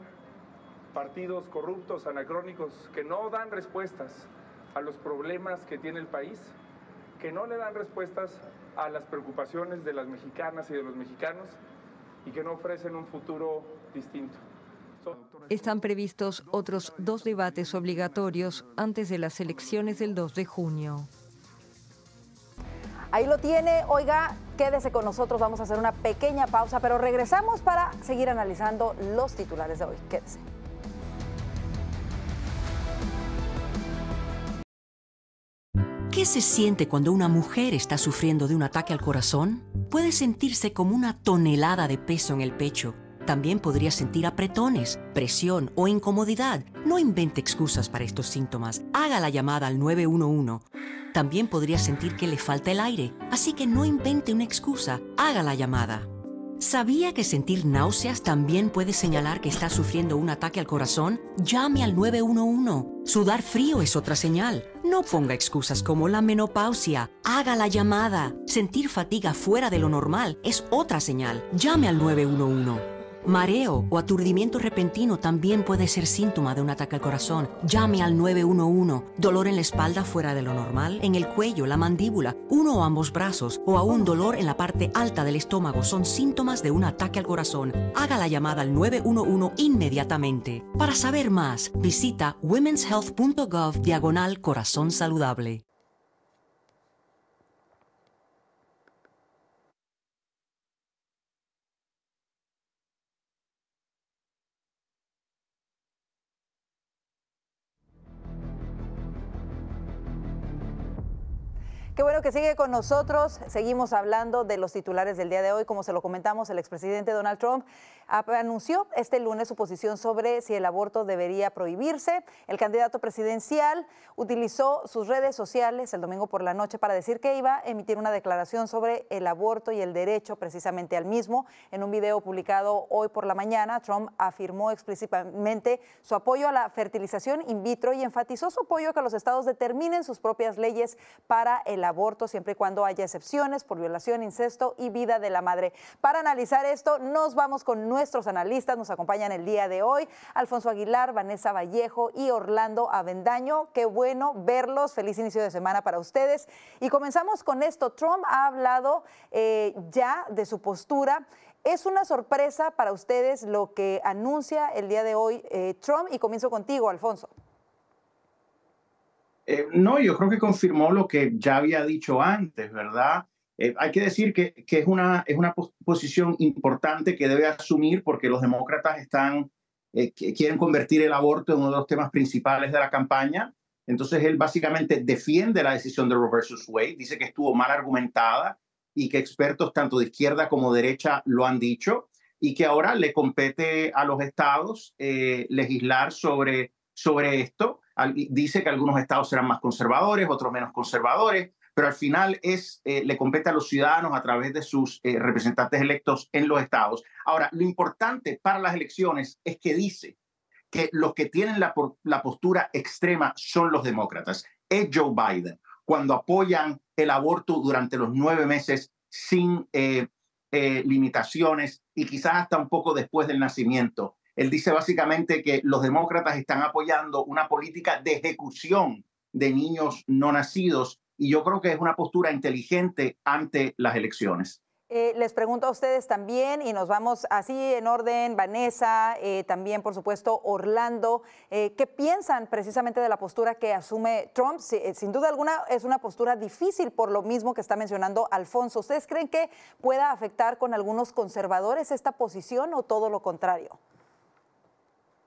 partidos corruptos, anacrónicos, que no dan respuestas a los problemas que tiene el país, que no le dan respuestas a las preocupaciones de las mexicanas y de los mexicanos y que no ofrecen un futuro distinto. Están previstos otros dos debates obligatorios antes de las elecciones del 2 de junio. Ahí lo tiene. Oiga, quédese con nosotros. Vamos a hacer una pequeña pausa, pero regresamos para seguir analizando los titulares de hoy. Quédese. ¿Qué se siente cuando una mujer está sufriendo de un ataque al corazón? Puede sentirse como una tonelada de peso en el pecho también podría sentir apretones, presión o incomodidad. No invente excusas para estos síntomas. Haga la llamada al 911. También podría sentir que le falta el aire, así que no invente una excusa. Haga la llamada. ¿Sabía que sentir náuseas también puede señalar que está sufriendo un ataque al corazón? Llame al 911. Sudar frío es otra señal. No ponga excusas como la menopausia. Haga la llamada. Sentir fatiga fuera de lo normal es otra señal. Llame al 911. Mareo o aturdimiento repentino también puede ser síntoma de un ataque al corazón. Llame al 911. Dolor en la espalda fuera de lo normal, en el cuello, la mandíbula, uno o ambos brazos o aún dolor en la parte alta del estómago son síntomas de un ataque al corazón. Haga la llamada al 911 inmediatamente. Para saber más, visita womenshealth.gov diagonal corazón saludable. Qué bueno que sigue con nosotros. Seguimos hablando de los titulares del día de hoy. Como se lo comentamos, el expresidente Donald Trump anunció este lunes su posición sobre si el aborto debería prohibirse. El candidato presidencial utilizó sus redes sociales el domingo por la noche para decir que iba a emitir una declaración sobre el aborto y el derecho precisamente al mismo. En un video publicado hoy por la mañana, Trump afirmó explícitamente su apoyo a la fertilización in vitro y enfatizó su apoyo a que los estados determinen sus propias leyes para el aborto, siempre y cuando haya excepciones por violación, incesto y vida de la madre. Para analizar esto, nos vamos con nuestros analistas. Nos acompañan el día de hoy Alfonso Aguilar, Vanessa Vallejo y Orlando Avendaño. Qué bueno verlos. Feliz inicio de semana para ustedes. Y comenzamos con esto. Trump ha hablado eh, ya de su postura. Es una sorpresa para ustedes lo que anuncia el día de hoy eh, Trump y comienzo contigo, Alfonso. Eh, no, yo creo que confirmó lo que ya había dicho antes, ¿verdad? Eh, hay que decir que, es una, es una posición importante que debe asumir porque los demócratas están, eh, quieren convertir el aborto en uno de los temas principales de la campaña. Entonces él básicamente defiende la decisión de Roe versus Wade, dice que estuvo mal argumentada y que expertos tanto de izquierda como de derecha lo han dicho y que ahora le compete a los estados legislar sobre, sobre esto dice que algunos estados serán más conservadores, otros menos conservadores, pero al final es, eh, le compete a los ciudadanos a través de sus eh, representantes electos en los estados. Ahora, lo importante para las elecciones es que dice que los que tienen la, postura extrema son los demócratas. Es Joe Biden cuando apoyan el aborto durante los nueve meses sin eh, limitaciones y quizás hasta un poco después del nacimiento. Él dice básicamente que los demócratas están apoyando una política de ejecución de niños no nacidos y yo creo que es una postura inteligente ante las elecciones. Eh, les pregunto a ustedes también, y nos vamos así en orden, Vanessa, eh, también por supuesto Orlando, eh, ¿qué piensan precisamente de la postura que asume Trump? sin duda alguna es una postura difícil por lo mismo que está mencionando Alfonso. ¿Ustedes creen que pueda afectar con algunos conservadores esta posición o todo lo contrario?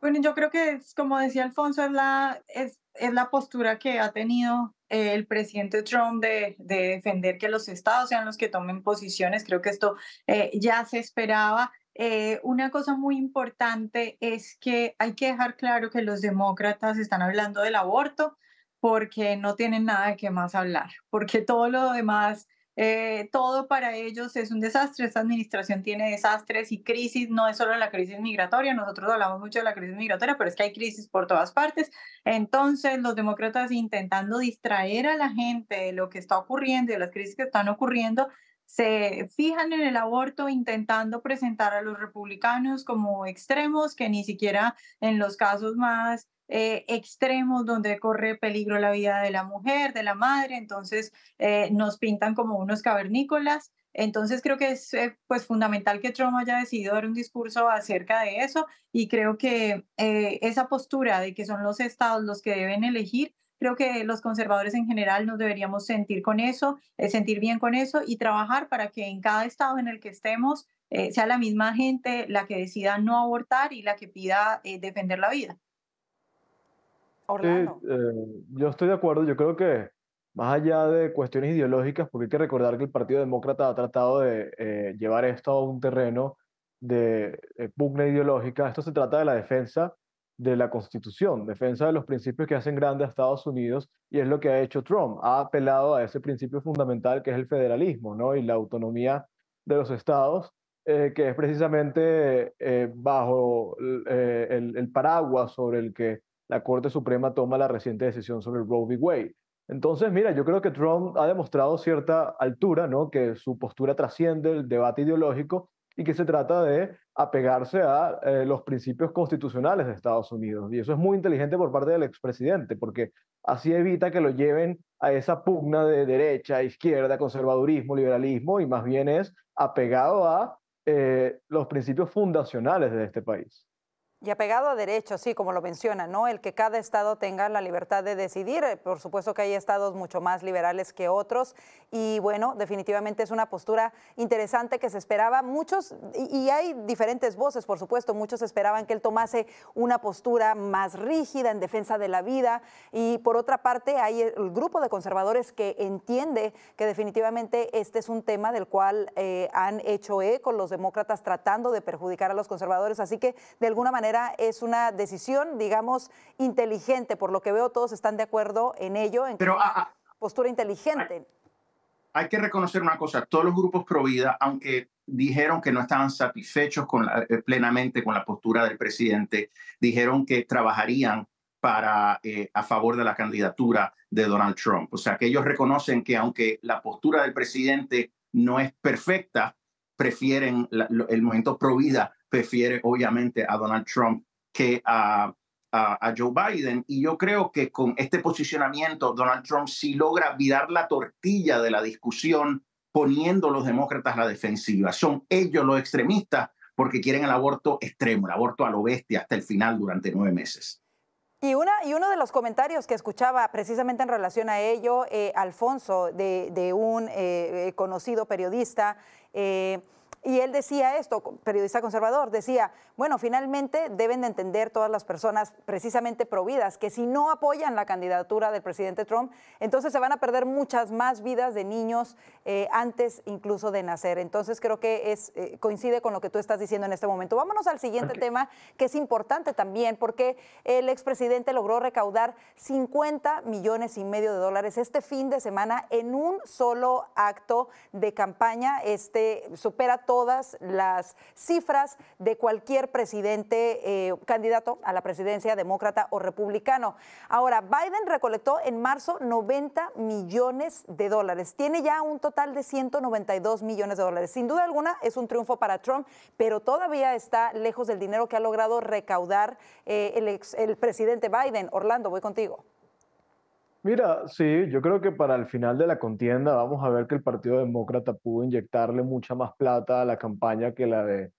Bueno, yo creo que es, como decía Alfonso, es la, es, la postura que ha tenido eh, el presidente Trump de, de, defender que los estados sean los que tomen posiciones. Creo que esto eh, ya se esperaba. Eh, una cosa muy importante es que hay que dejar claro que los demócratas están hablando del aborto porque no tienen nada de qué más hablar, porque todo lo demás eh, todo para ellos es un desastre, esta administración tiene desastres y crisis, no es solo la crisis migratoria, nosotros hablamos mucho de la crisis migratoria, pero es que hay crisis por todas partes. Entonces, los demócratas intentando distraer a la gente de lo que está ocurriendo y de las crisis que están ocurriendo, se fijan en el aborto intentando presentar a los republicanos como extremos que ni siquiera en los casos más eh, extremos donde corre peligro la vida de la mujer, de la madre, entonces eh, nos pintan como unos cavernícolas. Entonces creo que es eh, pues fundamental que Trump haya decidido dar un discurso acerca de eso y creo que esa postura de que son los estados los que deben elegir Creo que los conservadores en general nos deberíamos sentir con eso, eh, sentir bien con eso y trabajar para que en cada estado en el que estemos eh, sea la misma gente la que decida no abortar y la que pida eh, defender la vida. Orlando. yo estoy de acuerdo, yo creo que más allá de cuestiones ideológicas, porque hay que recordar que el Partido Demócrata ha tratado de llevar esto a un terreno de pugna ideológica, esto se trata de la defensa de la Constitución, defensa de los principios que hacen grande a Estados Unidos y es lo que ha hecho Trump. Ha apelado a ese principio fundamental que es el federalismo ¿no? y la autonomía de los estados, eh, que es precisamente eh, bajo eh, el, paraguas sobre el que la Corte Suprema toma la reciente decisión sobre Roe v. Wade. Entonces, mira, yo creo que Trump ha demostrado cierta altura, ¿no? que su postura trasciende el debate ideológico y que se trata de apegarse a eh, los principios constitucionales de Estados Unidos. Y eso es muy inteligente por parte del expresidente, porque así evita que lo lleven a esa pugna de derecha, izquierda, conservadurismo, liberalismo, y más bien es apegado a eh, los principios fundacionales de este país. Y apegado a derecho, sí, como lo menciona, ¿no? El que cada estado tenga la libertad de decidir. Eh, por supuesto que hay estados mucho más liberales que otros. Y bueno, definitivamente es una postura interesante que se esperaba. Muchos, y hay diferentes voces, por supuesto, muchos esperaban que él tomase una postura más rígida en defensa de la vida. Y por otra parte, hay el grupo de conservadores que entiende que definitivamente este es un tema del cual eh, han hecho eco los demócratas tratando de perjudicar a los conservadores. Así que, de alguna manera, es una decisión, digamos, inteligente. Por lo que veo, todos están de acuerdo en ello, en ah, ah, postura inteligente. Hay, que reconocer una cosa, todos los grupos pro vida, aunque dijeron que no estaban satisfechos con eh, plenamente con la postura del presidente, dijeron que trabajarían para eh, a favor de la candidatura de Donald Trump. O sea, que ellos reconocen que aunque la postura del presidente no es perfecta, prefieren el momento pro vida prefiere obviamente a Donald Trump que a, a, Joe Biden. Y yo creo que con este posicionamiento Donald Trump sí logra virar la tortilla de la discusión poniendo los demócratas a la defensiva. Son ellos los extremistas porque quieren el aborto extremo, el aborto a lo bestia hasta el final durante nueve meses. Y, una, y uno de los comentarios que escuchaba precisamente en relación a ello, eh, Alfonso, de, de un eh, eh, conocido periodista, eh, y él decía esto, periodista conservador, decía, bueno, finalmente deben de entender todas las personas precisamente providas que si no apoyan la candidatura del presidente Trump, entonces se van a perder muchas más vidas de niños eh, antes incluso de nacer. Entonces creo que eh, coincide con lo que tú estás diciendo en este momento. Vámonos al siguiente tema que es importante también porque el expresidente logró recaudar 50 millones y medio de dólares este fin de semana en un solo acto de campaña. Este supera todas las cifras de cualquier presidente, eh, candidato a la presidencia demócrata o republicano. Ahora, Biden recolectó en marzo 90 millones de dólares. Tiene ya un total de 192 millones de dólares. Sin duda alguna es un triunfo para Trump, pero todavía está lejos del dinero que ha logrado recaudar eh, el, ex, el presidente Biden. Orlando, voy contigo. Mira, sí, yo creo que para el final de la contienda vamos a ver que el Partido Demócrata pudo inyectarle mucha más plata a la campaña que la de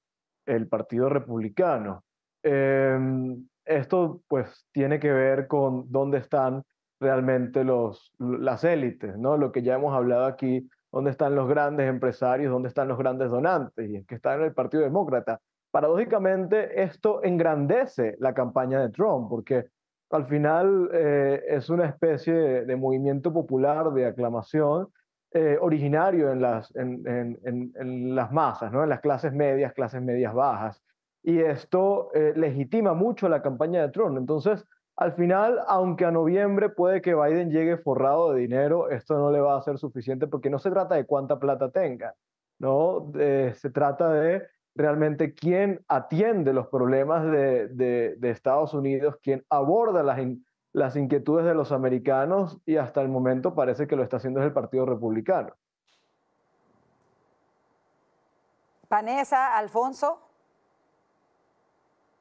el Partido Republicano. Em, esto pues tiene que ver con dónde están realmente los, las élites, ¿no? Lo que ya hemos hablado aquí, dónde están los grandes empresarios, dónde están los grandes donantes, y es que están en el Partido Demócrata. Paradójicamente, esto engrandece la campaña de Trump, porque al final eh, es una especie de, movimiento popular, de aclamación, eh, originario en las, en, en, en, las masas, ¿no? en las clases medias, clases medias bajas. Y esto eh, legitima mucho la campaña de Trump. Entonces, al final, aunque a noviembre puede que Biden llegue forrado de dinero, esto no le va a ser suficiente porque no se trata de cuánta plata tenga, ¿no? se trata de realmente quién atiende los problemas de, de, de Estados Unidos, quién aborda las, las inquietudes de los americanos y hasta el momento parece que lo está haciendo es el Partido Republicano. Vanessa, Alfonso.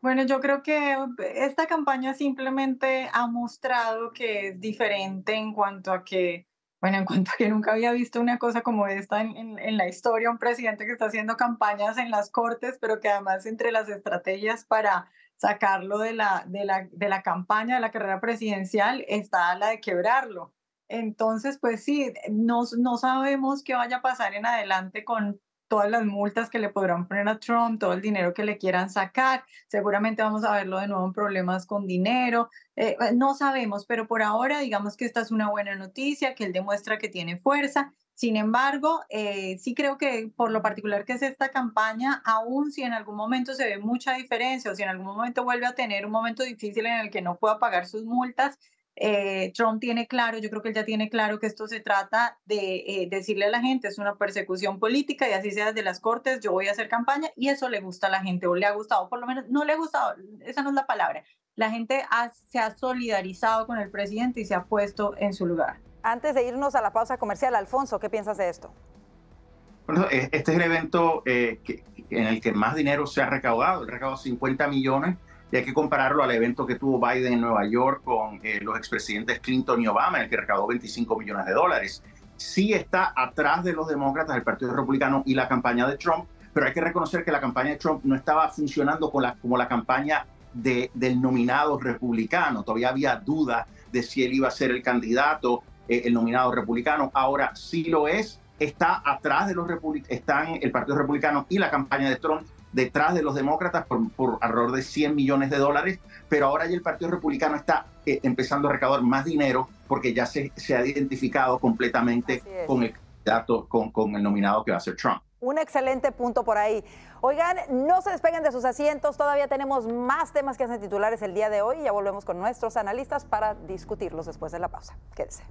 Bueno, yo creo que esta campaña simplemente ha mostrado que es diferente en cuanto a que, bueno, en cuanto a que nunca había visto una cosa como esta en, en, en la historia, un presidente que está haciendo campañas en las cortes, pero que además entre las estrategias para sacarlo de la, la, de la campaña, de la carrera presidencial, está la de quebrarlo. Entonces, pues sí, no, no sabemos qué vaya a pasar en adelante con todas las multas que le podrán poner a Trump, todo el dinero que le quieran sacar. Seguramente vamos a verlo de nuevo en problemas con dinero. Eh, no sabemos, pero por ahora digamos que esta es una buena noticia, que él demuestra que tiene fuerza sin embargo, eh, sí creo que por lo particular que es esta campaña, aún si en algún momento se ve mucha diferencia o si en algún momento vuelve a tener un momento difícil en el que no pueda pagar sus multas, eh, Trump tiene claro, yo creo que él ya tiene claro que esto se trata de eh, decirle a la gente, es una persecución política y así sea de las cortes, yo voy a hacer campaña y eso le gusta a la gente o le ha gustado, por lo menos no le ha gustado, esa no es la palabra. La gente se ha solidarizado con el presidente y se ha puesto en su lugar. Antes de irnos a la pausa comercial, Alfonso, ¿qué piensas de esto? Bueno, e-, este es el evento eh, en el que más dinero se ha recaudado, ha recaudado 50 millones, y hay que compararlo al evento que tuvo Biden en Nueva York con eh, los expresidentes Clinton y Obama, en el que recaudó 25 millones de dólares. Sí está atrás de los demócratas, el Partido Republicano y la campaña de Trump, pero hay que reconocer que la campaña de Trump no estaba funcionando como la campaña del nominado republicano. Todavía había dudas de si él iba a ser el candidato eh, el nominado republicano. Ahora sí lo es, está atrás de los están el Partido Republicano y la campaña de Trump detrás de los demócratas por, por alrededor de 100 millones de dólares, pero ahora ya el Partido Republicano está eh, empezando a recaudar más dinero porque ya se, se ha identificado completamente con el dato con, con el nominado que va a ser Trump. Un excelente punto por ahí. Oigan, no se despeguen de sus asientos, todavía tenemos más temas que hacen titulares el día de hoy y ya volvemos con nuestros analistas para discutirlos después de la pausa. Quédense.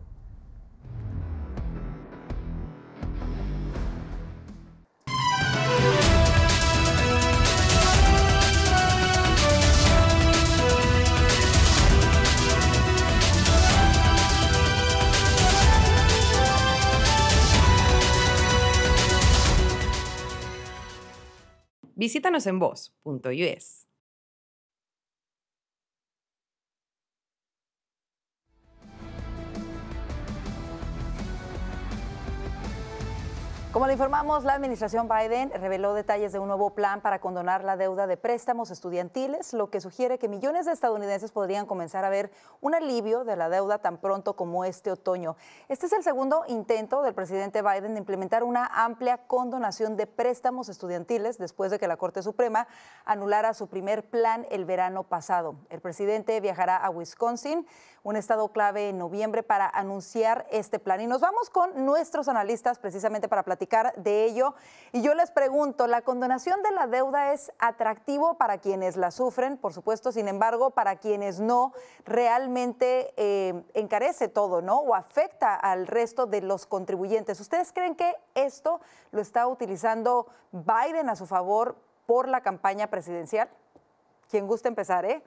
Visítanos en voz.us. Como le informamos, la administración Biden reveló detalles de un nuevo plan para condonar la deuda de préstamos estudiantiles, lo que sugiere que millones de estadounidenses podrían comenzar a ver un alivio de la deuda tan pronto como este otoño. Este es el segundo intento del presidente Biden de implementar una amplia condonación de préstamos estudiantiles después de que la Corte Suprema anulara su primer plan el verano pasado. El presidente viajará a Wisconsin, un estado clave en noviembre, para anunciar este plan. Y nos vamos con nuestros analistas precisamente para platicar de ello. Y yo les pregunto, ¿la condonación de la deuda es atractivo para quienes la sufren? Por supuesto, sin embargo, para quienes no, realmente eh, encarece todo, ¿no? O afecta al resto de los contribuyentes. ¿Ustedes creen que esto lo está utilizando Biden a su favor por la campaña presidencial? Quien gusta empezar, ¿eh?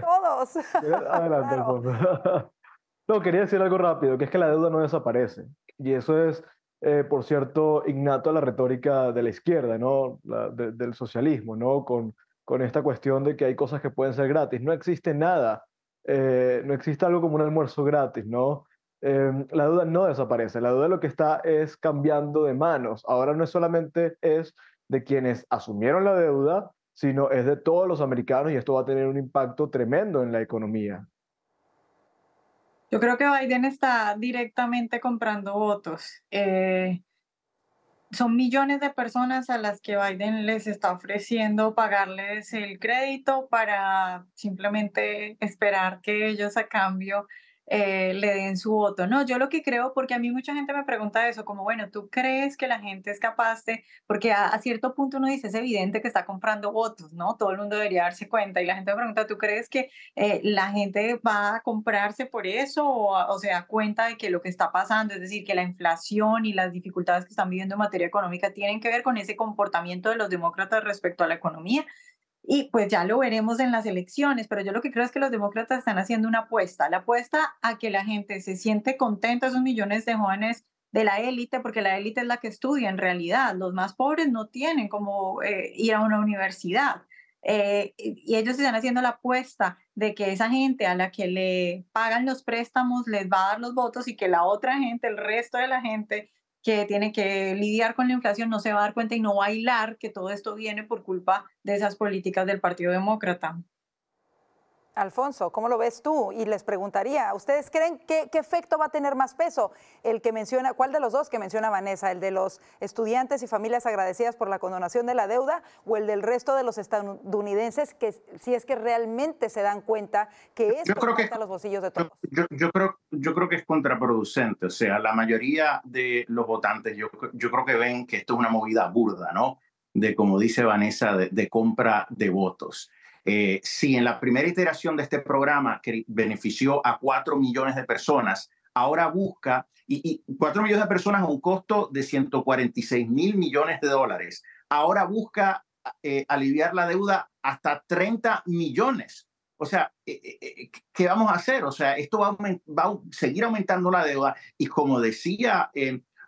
Todos. Adelante, No, quería decir algo rápido, que es que la deuda no desaparece. Y eso es, eh, por cierto, innato a la retórica de la izquierda, ¿no? del socialismo, ¿no? Con, con esta cuestión de que hay cosas que pueden ser gratis. No existe nada, eh, no existe algo como un almuerzo gratis, ¿no? Em, la deuda no desaparece, la deuda lo que está es cambiando de manos. Ahora no es solamente es de quienes asumieron la deuda, sino es de todos los americanos y esto va a tener un impacto tremendo en la economía. Yo creo que Biden está directamente comprando votos. Eh, son millones de personas a las que Biden les está ofreciendo pagarles el crédito para simplemente esperar que ellos a cambio eh, le den su voto. No, yo lo que creo, porque a mí mucha gente me pregunta eso, como, bueno, ¿tú crees que la gente es capaz de, porque a, cierto punto uno dice, es evidente que está comprando votos, ¿no? Todo el mundo debería darse cuenta y la gente me pregunta, ¿tú crees que eh, la gente va a comprarse por eso o, o, se da cuenta de que lo que está pasando, es decir, que la inflación y las dificultades que están viviendo en materia económica tienen que ver con ese comportamiento de los demócratas respecto a la economía? y pues ya lo veremos en las elecciones, pero yo lo que creo es que los demócratas están haciendo una apuesta, la apuesta a que la gente se siente contenta, esos millones de jóvenes de la élite, porque la élite es la que estudia en realidad, los más pobres no tienen como eh, ir a una universidad. Eh, y ellos están haciendo la apuesta de que esa gente a la que le pagan los préstamos les va a dar los votos y que la otra gente, el resto de la gente, que tiene que lidiar con la inflación no se va a dar cuenta y no va a que todo esto viene por culpa de esas políticas del Partido Demócrata. Alfonso, ¿cómo lo ves tú? Y les preguntaría, ¿ustedes creen que, qué efecto va a tener más peso? El que menciona, ¿cuál de los dos que menciona Vanessa? ¿El de los estudiantes y familias agradecidas por la condonación de la deuda o el del resto de los estadounidenses que si es que realmente se dan cuenta que esto yo que, los bolsillos de todos? Yo, creo, que es contraproducente, o sea, la mayoría de los votantes yo, creo que ven que esto es una movida burda, ¿no? De como dice Vanessa, de compra de votos. Eh, si en la primera iteración de este programa que benefició a 4 millones de personas, ahora busca, y, y 4 millones de personas a un costo de 146 mil millones de dólares, ahora busca eh, aliviar la deuda hasta 30 millones. O sea, eh, ¿qué vamos a hacer? O sea, esto va a, seguir aumentando la deuda y como decía...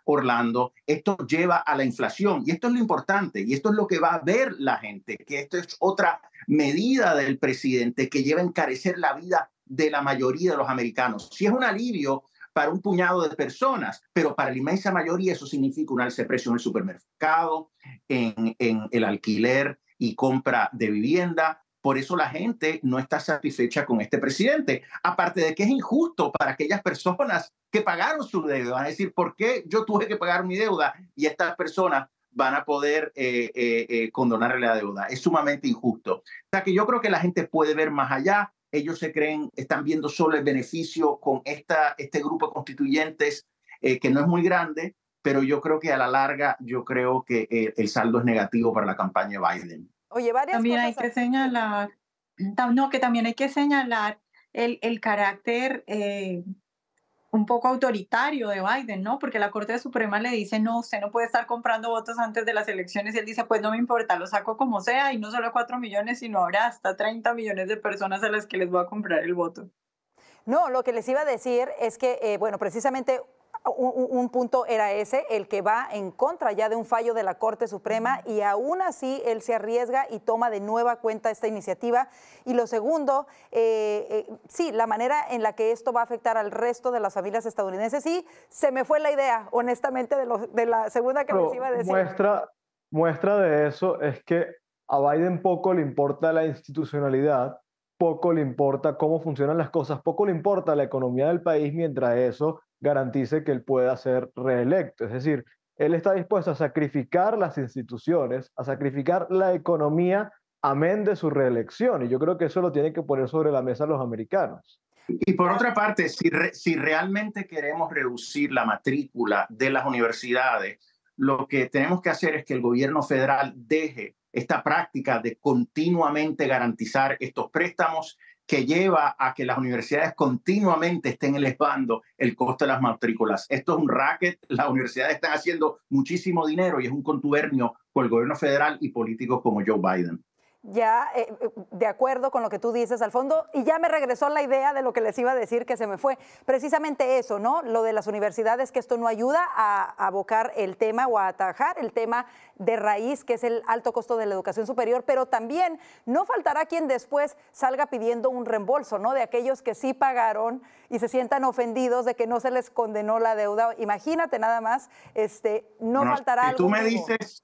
Orlando, esto lleva a la inflación y esto es lo importante y esto es lo que va a ver la gente, que esto es otra medida del presidente que lleva a encarecer la vida de la mayoría de los americanos. Si es un alivio para un puñado de personas, pero para la inmensa mayoría eso significa un alce de precio en el supermercado, en el alquiler y compra de vivienda, por eso la gente no está satisfecha con este presidente. Aparte de que es injusto para aquellas personas que pagaron su deuda. Van a decir, ¿por qué yo tuve que pagar mi deuda y estas personas van a poder eh, eh, eh condonarle la deuda? Es sumamente injusto. O sea que yo creo que la gente puede ver más allá. Ellos se creen, están viendo solo el beneficio con esta, este grupo de constituyentes eh, que no es muy grande, pero yo creo que a la larga, yo creo que el saldo es negativo para la campaña de Biden. Oye, varias también hay que señalar, mm, no, que también hay que señalar el, el carácter eh, un poco autoritario de Biden, ¿no? Porque la Corte Suprema le dice, no, usted no puede estar comprando votos antes de las elecciones. Y él dice, pues no me importa, lo saco como sea. Y no solo 4 millones, sino ahora hasta 30 millones de personas a las que les voy a comprar el voto. No, lo que les iba a decir es que, eh, bueno, precisamente un, punto era ese, el que va en contra ya de un fallo de la Corte Suprema y aún así él se arriesga y toma de nueva cuenta esta iniciativa. Y lo segundo, eh, eh, sí, la manera en la que esto va a afectar al resto de las familias estadounidenses. Sí, se me fue la idea, honestamente, de, la segunda que les iba a decir. Muestra, muestra de eso es que a Biden poco le importa la institucionalidad, poco le importa cómo funcionan las cosas, poco le importa la economía del país, mientras eso garantice que él pueda ser reelecto. Es decir, él está dispuesto a sacrificar las instituciones, a sacrificar la economía, amén de su reelección. Y yo creo que eso lo tienen que poner sobre la mesa los americanos. Y por otra parte, si, si realmente queremos reducir la matrícula de las universidades, lo que tenemos que hacer es que el gobierno federal deje esta práctica de continuamente garantizar estos préstamos que lleva a que las universidades continuamente estén elevando el costo de las matrículas. Esto es un racket, las universidades están haciendo muchísimo dinero y es un contubernio con el gobierno federal y políticos como Joe Biden ya eh, eh, de acuerdo con lo que tú dices al fondo, y ya me regresó la idea de lo que les iba a decir que se me fue. Precisamente eso, ¿no? Lo de las universidades, que esto no ayuda a abocar el tema o a atajar el tema de raíz, que es el alto costo de la educación superior, pero también no faltará quien después salga pidiendo un reembolso, ¿no? De aquellos que sí pagaron y se sientan ofendidos de que no se les condenó la deuda. Imagínate nada más, este, no faltará... Si tú me dices,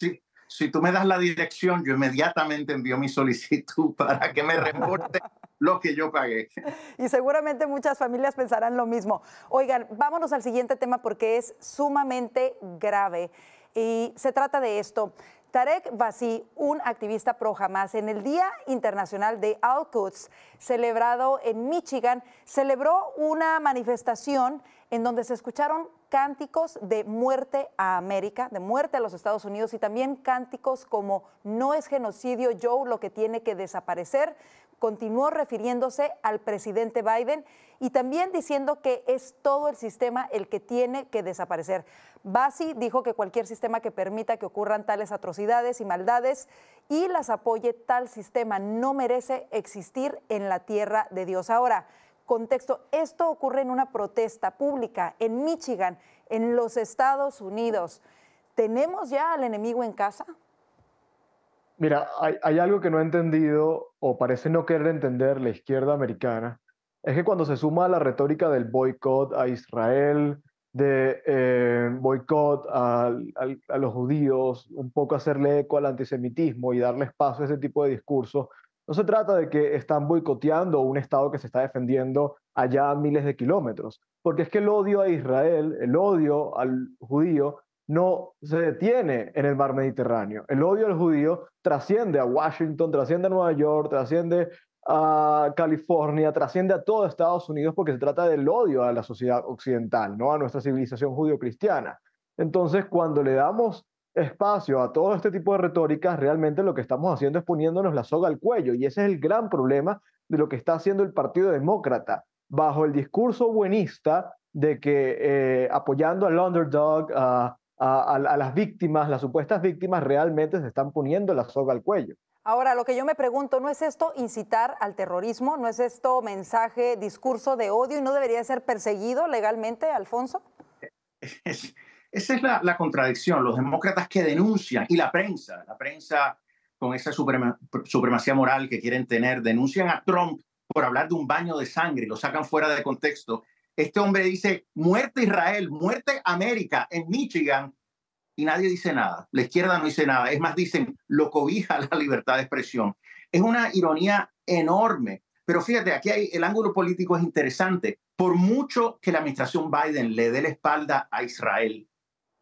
si tú me das la dirección, yo inmediatamente envío mi solicitud para que me reporte lo que yo pagué. Y seguramente muchas familias pensarán lo mismo. Oigan, vámonos al siguiente tema porque es sumamente grave. Y se trata de esto. Tarek Basi, un activista pro jamás, en el Día Internacional de al celebrado en Michigan, celebró una manifestación en donde se escucharon cánticos de muerte a América, de muerte a los Estados Unidos y también cánticos como no es genocidio Joe lo que tiene que desaparecer, continuó refiriéndose al presidente Biden y también diciendo que es todo el sistema el que tiene que desaparecer. Basi dijo que cualquier sistema que permita que ocurran tales atrocidades y maldades y las apoye tal sistema no merece existir en la tierra de Dios. Ahora, contexto, esto ocurre en una protesta pública en Michigan, en los Estados Unidos. ¿Tenemos ya al enemigo en casa? Mira, hay, algo que no he entendido o parece no querer entender la izquierda americana, es que cuando se suma a la retórica del boicot a Israel, de eh, boicot a, a, los judíos, un poco hacerle eco al antisemitismo y darle espacio a ese tipo de discursos, no se trata de que están boicoteando un Estado que se está defendiendo allá a miles de kilómetros, porque es que el odio a Israel, el odio al judío, no se detiene en el mar Mediterráneo. El odio al judío trasciende a Washington, trasciende a Nueva York, trasciende a California, trasciende a todo Estados Unidos porque se trata del odio a la sociedad occidental, ¿no? a nuestra civilización judio-cristiana. Entonces, cuando le damos espacio a todo este tipo de retóricas, realmente lo que estamos haciendo es poniéndonos la soga al cuello. Y ese es el gran problema de lo que está haciendo el Partido Demócrata. Bajo el discurso buenista de que eh, apoyando al underdog, a, a las víctimas, las supuestas víctimas, realmente se están poniendo la soga al cuello. Ahora, lo que yo me pregunto, ¿no es esto incitar al terrorismo? ¿No es esto mensaje, discurso de odio y no debería ser perseguido legalmente, Alfonso? Es, esa es la, contradicción, los demócratas que denuncian y la prensa, la prensa con esa supremacía moral que quieren tener, denuncian a Trump por hablar de un baño de sangre, lo sacan fuera de contexto. Este hombre dice, muerte Israel, muerte América en Michigan, y nadie dice nada. La izquierda no dice nada. Es más, dicen, lo cobija la libertad de expresión. Es una ironía enorme. Pero fíjate, aquí el ángulo político es interesante. Por mucho que la administración Biden le dé la espalda a Israel,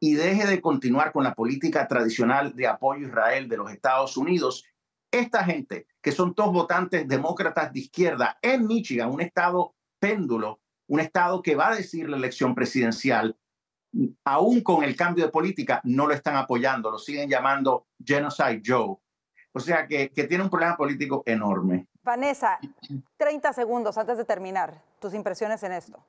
y deje de continuar con la política tradicional de apoyo a Israel de los Estados Unidos, esta gente, que son todos votantes demócratas de izquierda en Michigan, un estado péndulo, un estado que va a decir la elección presidencial, aún con el cambio de política, no lo están apoyando, lo siguen llamando Genocide Joe. O sea que, que tiene un problema político enorme. Vanessa, 30 segundos antes de terminar, tus impresiones en esto.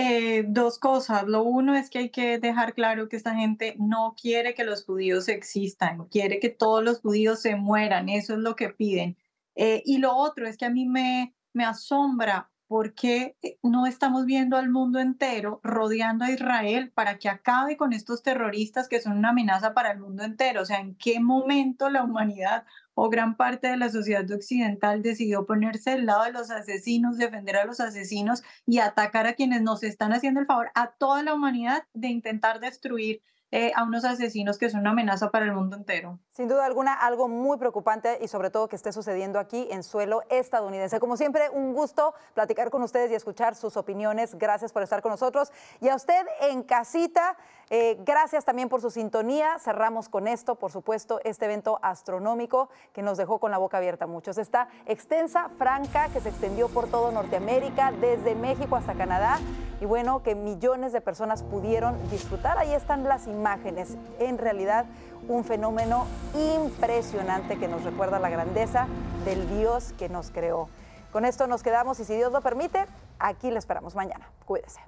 Eh, dos cosas. Lo uno es que hay que dejar claro que esta gente no quiere que los judíos existan, quiere que todos los judíos se mueran, eso es lo que piden. Eh, y lo otro es que a mí me, me asombra qué eh, no estamos viendo al mundo entero rodeando a Israel para que acabe con estos terroristas que son una amenaza para el mundo entero. O sea, ¿en qué momento la humanidad o gran parte de la sociedad occidental decidió ponerse al lado de los asesinos, defender a los asesinos y atacar a quienes nos están haciendo el favor a toda la humanidad de intentar destruir eh, a unos asesinos que son una amenaza para el mundo entero. Sin duda alguna, algo muy preocupante y sobre todo que esté sucediendo aquí en suelo estadounidense. Como siempre, un gusto platicar con ustedes y escuchar sus opiniones. Gracias por estar con nosotros. Y a usted en casita. Eh, gracias también por su sintonía. Cerramos con esto, por supuesto, este evento astronómico que nos dejó con la boca abierta muchos. Esta extensa franca que se extendió por todo Norteamérica, desde México hasta Canadá, y bueno, que millones de personas pudieron disfrutar. Ahí están las imágenes. En realidad, un fenómeno impresionante que nos recuerda la grandeza del Dios que nos creó. Con esto nos quedamos y si Dios lo permite, aquí le esperamos mañana. Cuídese.